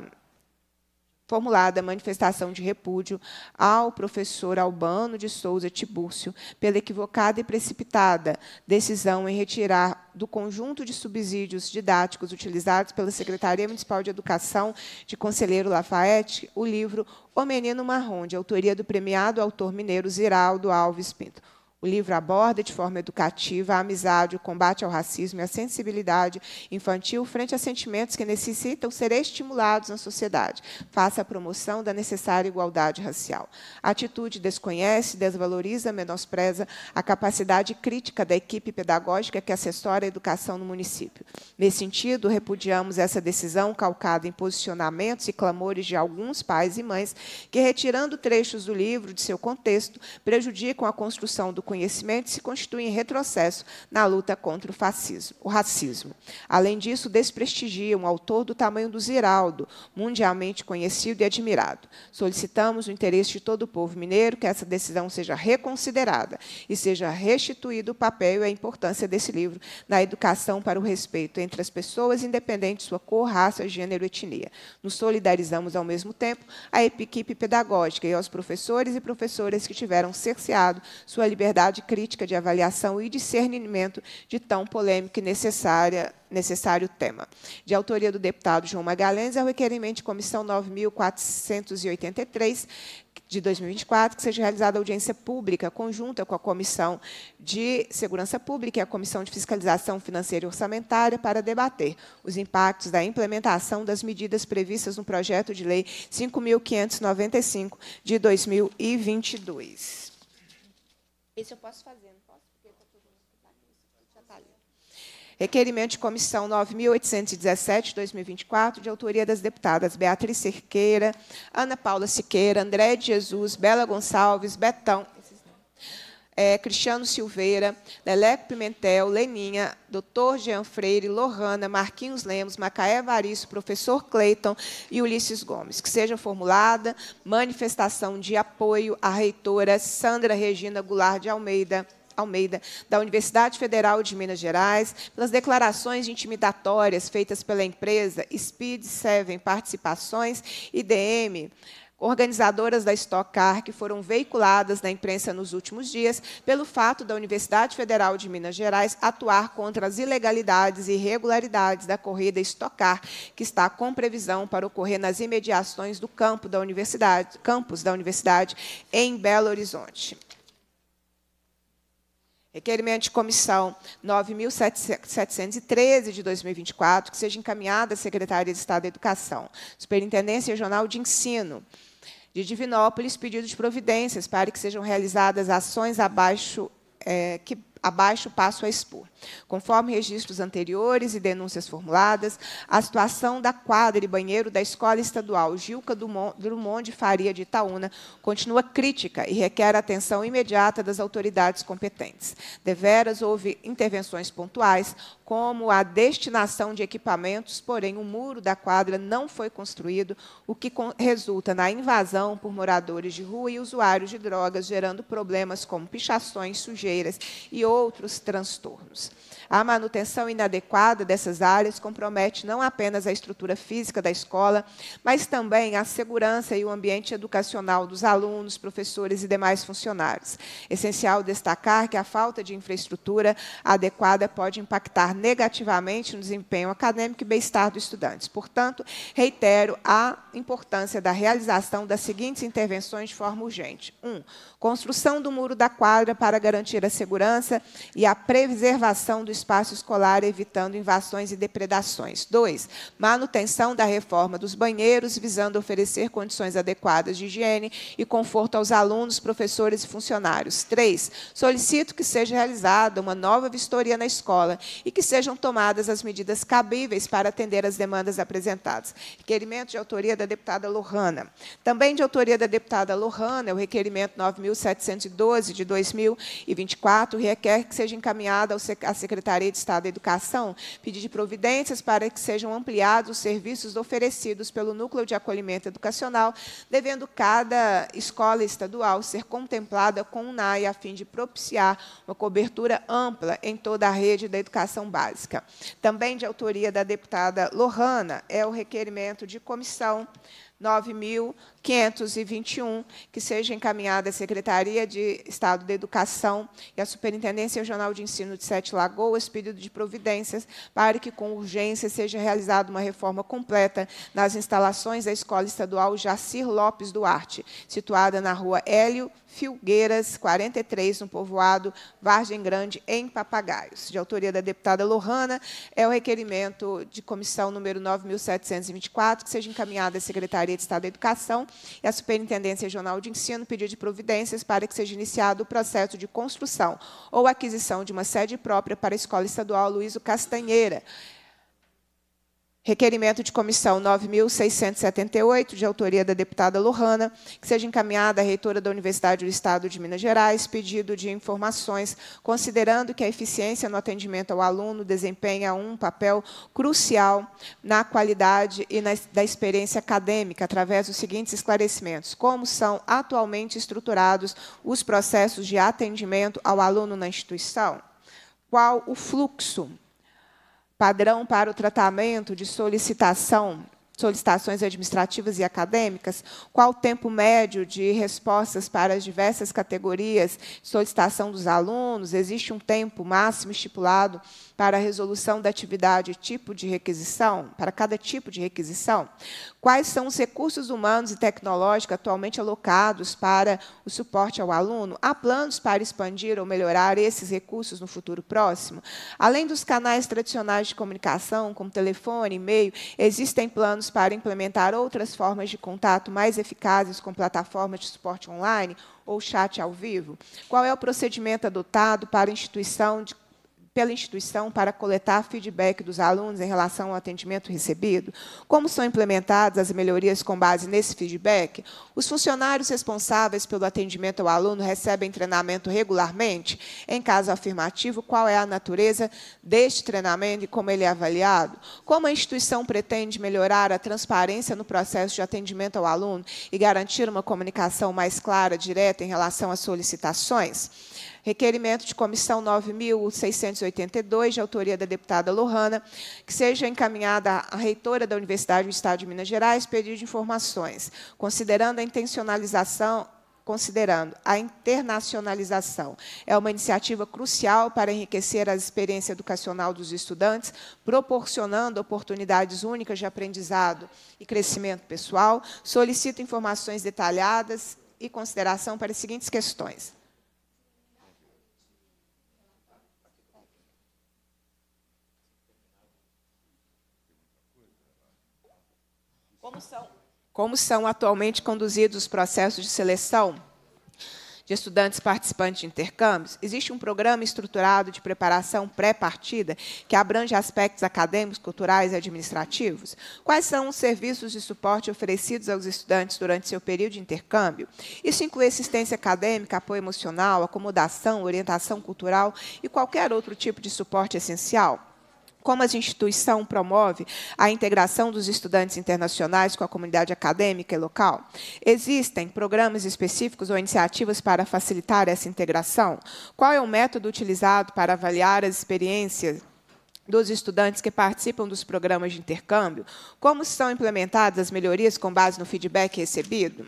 formulada a manifestação de repúdio ao professor Albano de Souza Tibúrcio pela equivocada e precipitada decisão em retirar do conjunto de subsídios didáticos utilizados pela Secretaria Municipal de Educação de Conselheiro Lafayette o livro O Menino Marrom, de autoria do premiado autor mineiro Ziraldo Alves Pinto. O livro aborda de forma educativa a amizade, o combate ao racismo e a sensibilidade infantil frente a sentimentos que necessitam ser estimulados na sociedade, face à promoção da necessária igualdade racial. A atitude desconhece, desvaloriza, menospreza a capacidade crítica da equipe pedagógica que assessora a educação no município. Nesse sentido, repudiamos essa decisão calcada em posicionamentos e clamores de alguns pais e mães que, retirando trechos do livro de seu contexto, prejudicam a construção do conhecimento e se constitui em retrocesso na luta contra o, fascismo, o racismo. Além disso, desprestigia um autor do tamanho do Ziraldo, mundialmente conhecido e admirado. Solicitamos o interesse de todo o povo mineiro que essa decisão seja reconsiderada e seja restituído o papel e a importância desse livro na educação para o respeito entre as pessoas, independente de sua cor, raça, gênero e etnia. Nos solidarizamos ao mesmo tempo à equipe pedagógica e aos professores e professoras que tiveram cerceado sua liberdade capacidade crítica de avaliação e discernimento de tão polêmico e necessária, necessário tema. De autoria do deputado João Magalhães, é o requerimento de comissão 9483, de 2024, que seja realizada audiência pública conjunta com a Comissão de Segurança Pública e a Comissão de Fiscalização Financeira e Orçamentária para debater os impactos da implementação das medidas previstas no projeto de lei 5.595 de 2022. Esse eu posso fazer, não posso? Porque está todo mundo tá já está ali. Requerimento de comissão 9.817-2024, de autoria das deputadas Beatriz Cerqueira, Ana Paula Siqueira, André de Jesus, Bela Gonçalves, Betão é, Cristiano Silveira, Leleco Pimentel, Leninha, Dr. Jean Freire, Lohana, Marquinhos Lemos, Macaé Varício, professor Cleiton e Ulisses Gomes. Que seja formulada manifestação de apoio à reitora Sandra Regina Goulart de Almeida. Almeida, da Universidade Federal de Minas Gerais, pelas declarações intimidatórias feitas pela empresa Speed Seven Participações IDM organizadoras da Stock Car, que foram veiculadas na imprensa nos últimos dias pelo fato da Universidade Federal de Minas Gerais atuar contra as ilegalidades e irregularidades da corrida Stock Car, que está com previsão para ocorrer nas imediações do campo da universidade, campus da universidade em Belo Horizonte. Requerimento de comissão 9.713 de 2024, que seja encaminhada à Secretaria de Estado da Educação, Superintendência Regional de Ensino, de Divinópolis pedidos de providências para que sejam realizadas ações abaixo é, que abaixo passo a expor. Conforme registros anteriores e denúncias formuladas, a situação da quadra e banheiro da Escola Estadual Gilca Drummond de Faria de Itaúna continua crítica e requer atenção imediata das autoridades competentes. Deveras houve intervenções pontuais, como a destinação de equipamentos, porém o muro da quadra não foi construído, o que resulta na invasão por moradores de rua e usuários de drogas, gerando problemas como pichações, sujeiras e outros transtornos. A manutenção inadequada dessas áreas compromete não apenas a estrutura física da escola, mas também a segurança e o ambiente educacional dos alunos, professores e demais funcionários. Essencial destacar que a falta de infraestrutura adequada pode impactar negativamente no desempenho acadêmico e bem-estar dos estudantes. Portanto, reitero a importância da realização das seguintes intervenções de forma urgente. 1. Um, construção do muro da quadra para garantir a segurança e a preservação do espaço escolar, evitando invasões e depredações. 2. Manutenção da reforma dos banheiros, visando oferecer condições adequadas de higiene e conforto aos alunos, professores e funcionários. 3. Solicito que seja realizada uma nova vistoria na escola e que sejam tomadas as medidas cabíveis para atender às demandas apresentadas. Requerimento de autoria da deputada Lohana. Também de autoria da deputada Lohana, o requerimento 9.712 de 2024 requer que seja encaminhada à Secretaria Secretaria de Estado da Educação pedir de providências para que sejam ampliados os serviços oferecidos pelo Núcleo de Acolhimento Educacional, devendo cada escola estadual ser contemplada com o NAI a fim de propiciar uma cobertura ampla em toda a rede da educação básica. Também de autoria da deputada Lohana é o requerimento de comissão 9.000 521, que seja encaminhada à Secretaria de Estado da Educação e à Superintendência Regional de Ensino de Sete Lagoas, período de providências para que, com urgência, seja realizada uma reforma completa nas instalações da Escola Estadual Jacir Lopes Duarte, situada na rua Hélio Filgueiras, 43, no povoado Vargem Grande, em Papagaios. De autoria da deputada Lohana, é o requerimento de comissão número 9.724, que seja encaminhada à Secretaria de Estado da Educação e a Superintendência Regional de Ensino pediu de providências para que seja iniciado o processo de construção ou aquisição de uma sede própria para a Escola Estadual Luísio Castanheira. Requerimento de comissão 9.678, de autoria da deputada Lohana, que seja encaminhada à reitora da Universidade do Estado de Minas Gerais, pedido de informações, considerando que a eficiência no atendimento ao aluno desempenha um papel crucial na qualidade e na, da experiência acadêmica, através dos seguintes esclarecimentos. Como são atualmente estruturados os processos de atendimento ao aluno na instituição? Qual o fluxo padrão para o tratamento de solicitação, solicitações administrativas e acadêmicas, qual o tempo médio de respostas para as diversas categorias, solicitação dos alunos, existe um tempo máximo estipulado para a resolução da atividade tipo de requisição, para cada tipo de requisição? Quais são os recursos humanos e tecnológicos atualmente alocados para o suporte ao aluno? Há planos para expandir ou melhorar esses recursos no futuro próximo? Além dos canais tradicionais de comunicação, como telefone, e-mail, existem planos para implementar outras formas de contato mais eficazes com plataformas de suporte online ou chat ao vivo? Qual é o procedimento adotado para a instituição de pela instituição para coletar feedback dos alunos em relação ao atendimento recebido? Como são implementadas as melhorias com base nesse feedback? Os funcionários responsáveis pelo atendimento ao aluno recebem treinamento regularmente? Em caso afirmativo, qual é a natureza deste treinamento e como ele é avaliado? Como a instituição pretende melhorar a transparência no processo de atendimento ao aluno e garantir uma comunicação mais clara, direta em relação às solicitações? Requerimento de comissão 9.682, de autoria da deputada Lohana, que seja encaminhada à reitora da Universidade do Estado de Minas Gerais pedido de informações, considerando a intencionalização considerando a internacionalização. É uma iniciativa crucial para enriquecer a experiência educacional dos estudantes, proporcionando oportunidades únicas de aprendizado e crescimento pessoal. Solicito informações detalhadas e consideração para as seguintes questões. como são, como são atualmente conduzidos os processos de seleção de estudantes participantes de intercâmbios, existe um programa estruturado de preparação pré-partida que abrange aspectos acadêmicos, culturais e administrativos? Quais são os serviços de suporte oferecidos aos estudantes durante seu período de intercâmbio? Isso inclui assistência acadêmica, apoio emocional, acomodação, orientação cultural e qualquer outro tipo de suporte essencial? como a instituição promove a integração dos estudantes internacionais com a comunidade acadêmica e local? Existem programas específicos ou iniciativas para facilitar essa integração? Qual é o método utilizado para avaliar as experiências dos estudantes que participam dos programas de intercâmbio? Como são implementadas as melhorias com base no feedback recebido?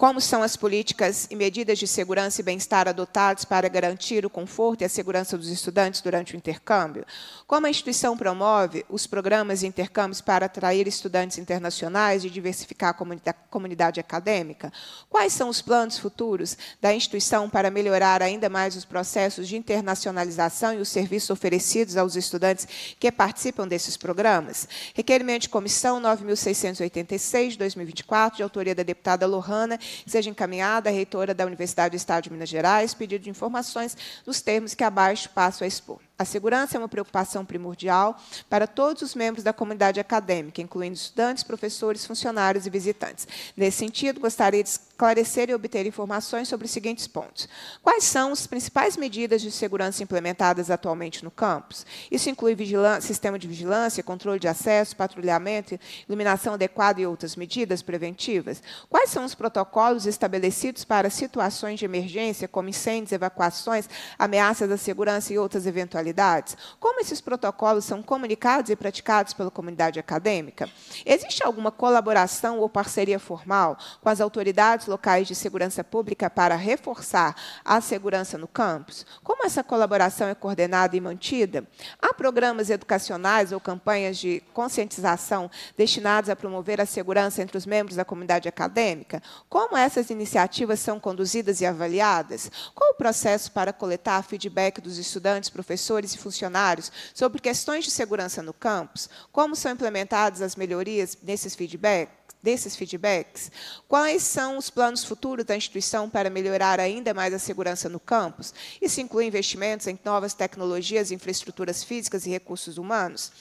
Como são as políticas e medidas de segurança e bem-estar adotadas para garantir o conforto e a segurança dos estudantes durante o intercâmbio? Como a instituição promove os programas e intercâmbios para atrair estudantes internacionais e diversificar a comunidade, comunidade acadêmica? Quais são os planos futuros da instituição para melhorar ainda mais os processos de internacionalização e os serviços oferecidos aos estudantes que participam desses programas? Requerimento de comissão 9.686, 2024, de autoria da deputada Lohana que seja encaminhada à reitora da Universidade do Estado de Minas Gerais, pedido de informações nos termos que abaixo passo a expor. A segurança é uma preocupação primordial para todos os membros da comunidade acadêmica, incluindo estudantes, professores, funcionários e visitantes. Nesse sentido, gostaria de esclarecer e obter informações sobre os seguintes pontos. Quais são as principais medidas de segurança implementadas atualmente no campus? Isso inclui sistema de vigilância, controle de acesso, patrulhamento, iluminação adequada e outras medidas preventivas. Quais são os protocolos estabelecidos para situações de emergência, como incêndios, evacuações, ameaças à segurança e outras eventualidades? Como esses protocolos são comunicados e praticados pela comunidade acadêmica? Existe alguma colaboração ou parceria formal com as autoridades locais de segurança pública para reforçar a segurança no campus? Como essa colaboração é coordenada e mantida? Há programas educacionais ou campanhas de conscientização destinados a promover a segurança entre os membros da comunidade acadêmica? Como essas iniciativas são conduzidas e avaliadas? Qual o processo para coletar feedback dos estudantes, professores e funcionários sobre questões de segurança no campus? Como são implementadas as melhorias nesses feedbacks? desses feedbacks? Quais são os planos futuros da instituição para melhorar ainda mais a segurança no campus? Isso inclui investimentos em novas tecnologias, infraestruturas físicas e recursos humanos?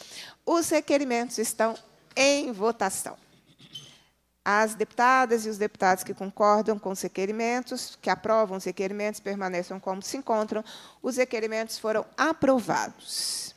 Os requerimentos estão em votação. As deputadas e os deputados que concordam com os requerimentos, que aprovam os requerimentos, permaneçam como se encontram. Os requerimentos foram aprovados.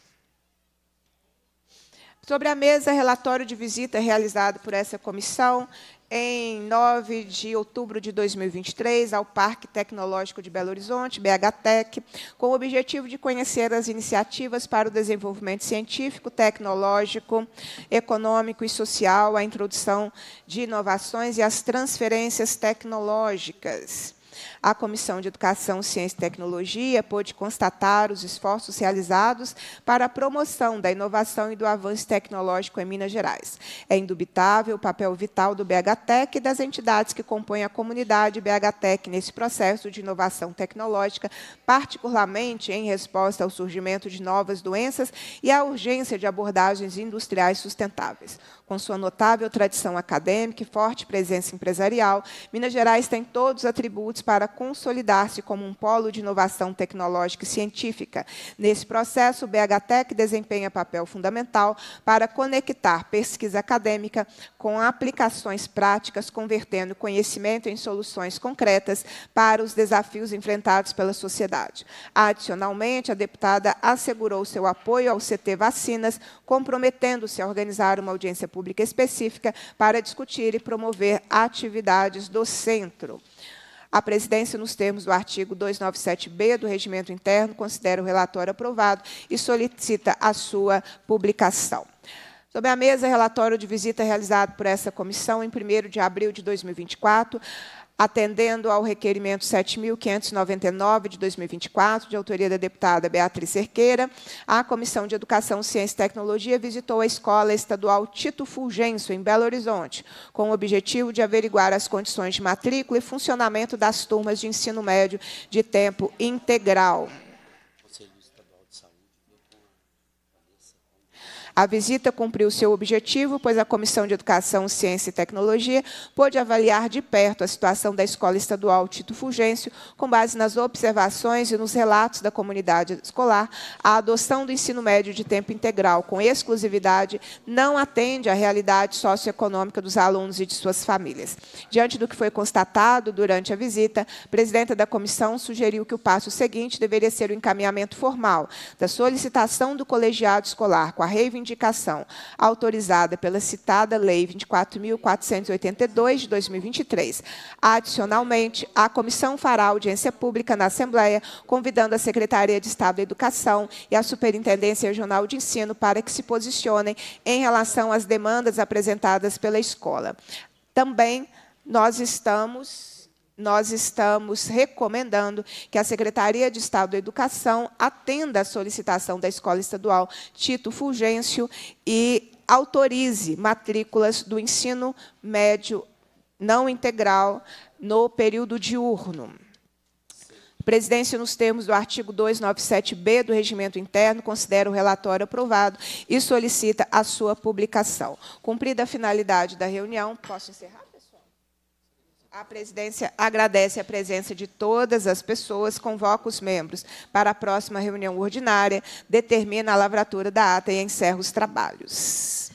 Sobre a mesa, relatório de visita realizado por essa comissão em 9 de outubro de 2023 ao Parque Tecnológico de Belo Horizonte, BHTEC, com o objetivo de conhecer as iniciativas para o desenvolvimento científico, tecnológico, econômico e social, a introdução de inovações e as transferências tecnológicas a Comissão de Educação, Ciência e Tecnologia pôde constatar os esforços realizados para a promoção da inovação e do avanço tecnológico em Minas Gerais. É indubitável o papel vital do BHTEC e das entidades que compõem a comunidade BHTEC nesse processo de inovação tecnológica, particularmente em resposta ao surgimento de novas doenças e à urgência de abordagens industriais sustentáveis. Com sua notável tradição acadêmica e forte presença empresarial, Minas Gerais tem todos os atributos para consolidar-se como um polo de inovação tecnológica e científica. Nesse processo, o BHTEC desempenha papel fundamental para conectar pesquisa acadêmica com aplicações práticas, convertendo conhecimento em soluções concretas para os desafios enfrentados pela sociedade. Adicionalmente, a deputada assegurou seu apoio ao CT Vacinas, comprometendo-se a organizar uma audiência pública específica para discutir e promover atividades do centro. A presidência, nos termos do artigo 297-B do Regimento Interno, considera o relatório aprovado e solicita a sua publicação. Sobre a mesa, relatório de visita realizado por essa comissão em 1 de abril de 2024 atendendo ao requerimento 7.599 de 2024, de autoria da deputada Beatriz Cerqueira, a Comissão de Educação, Ciência e Tecnologia visitou a Escola Estadual Tito Fulgêncio, em Belo Horizonte, com o objetivo de averiguar as condições de matrícula e funcionamento das turmas de ensino médio de tempo integral. A visita cumpriu seu objetivo, pois a Comissão de Educação, Ciência e Tecnologia pôde avaliar de perto a situação da Escola Estadual Tito Fulgêncio, com base nas observações e nos relatos da comunidade escolar. A adoção do ensino médio de tempo integral com exclusividade não atende à realidade socioeconômica dos alunos e de suas famílias. Diante do que foi constatado durante a visita, a presidenta da comissão sugeriu que o passo seguinte deveria ser o encaminhamento formal da solicitação do colegiado escolar com a reivindicação Indicação autorizada pela citada Lei 24.482 de 2023. Adicionalmente, a comissão fará audiência pública na Assembleia, convidando a Secretaria de Estado da Educação e a Superintendência Regional de Ensino para que se posicionem em relação às demandas apresentadas pela escola. Também nós estamos nós estamos recomendando que a Secretaria de Estado da Educação atenda à solicitação da Escola Estadual Tito Fulgêncio e autorize matrículas do ensino médio não integral no período diurno. Presidência, nos termos do artigo 297b do Regimento Interno, considera o relatório aprovado e solicita a sua publicação. Cumprida a finalidade da reunião, posso encerrar? A presidência agradece a presença de todas as pessoas, convoca os membros para a próxima reunião ordinária, determina a lavratura da ata e encerra os trabalhos.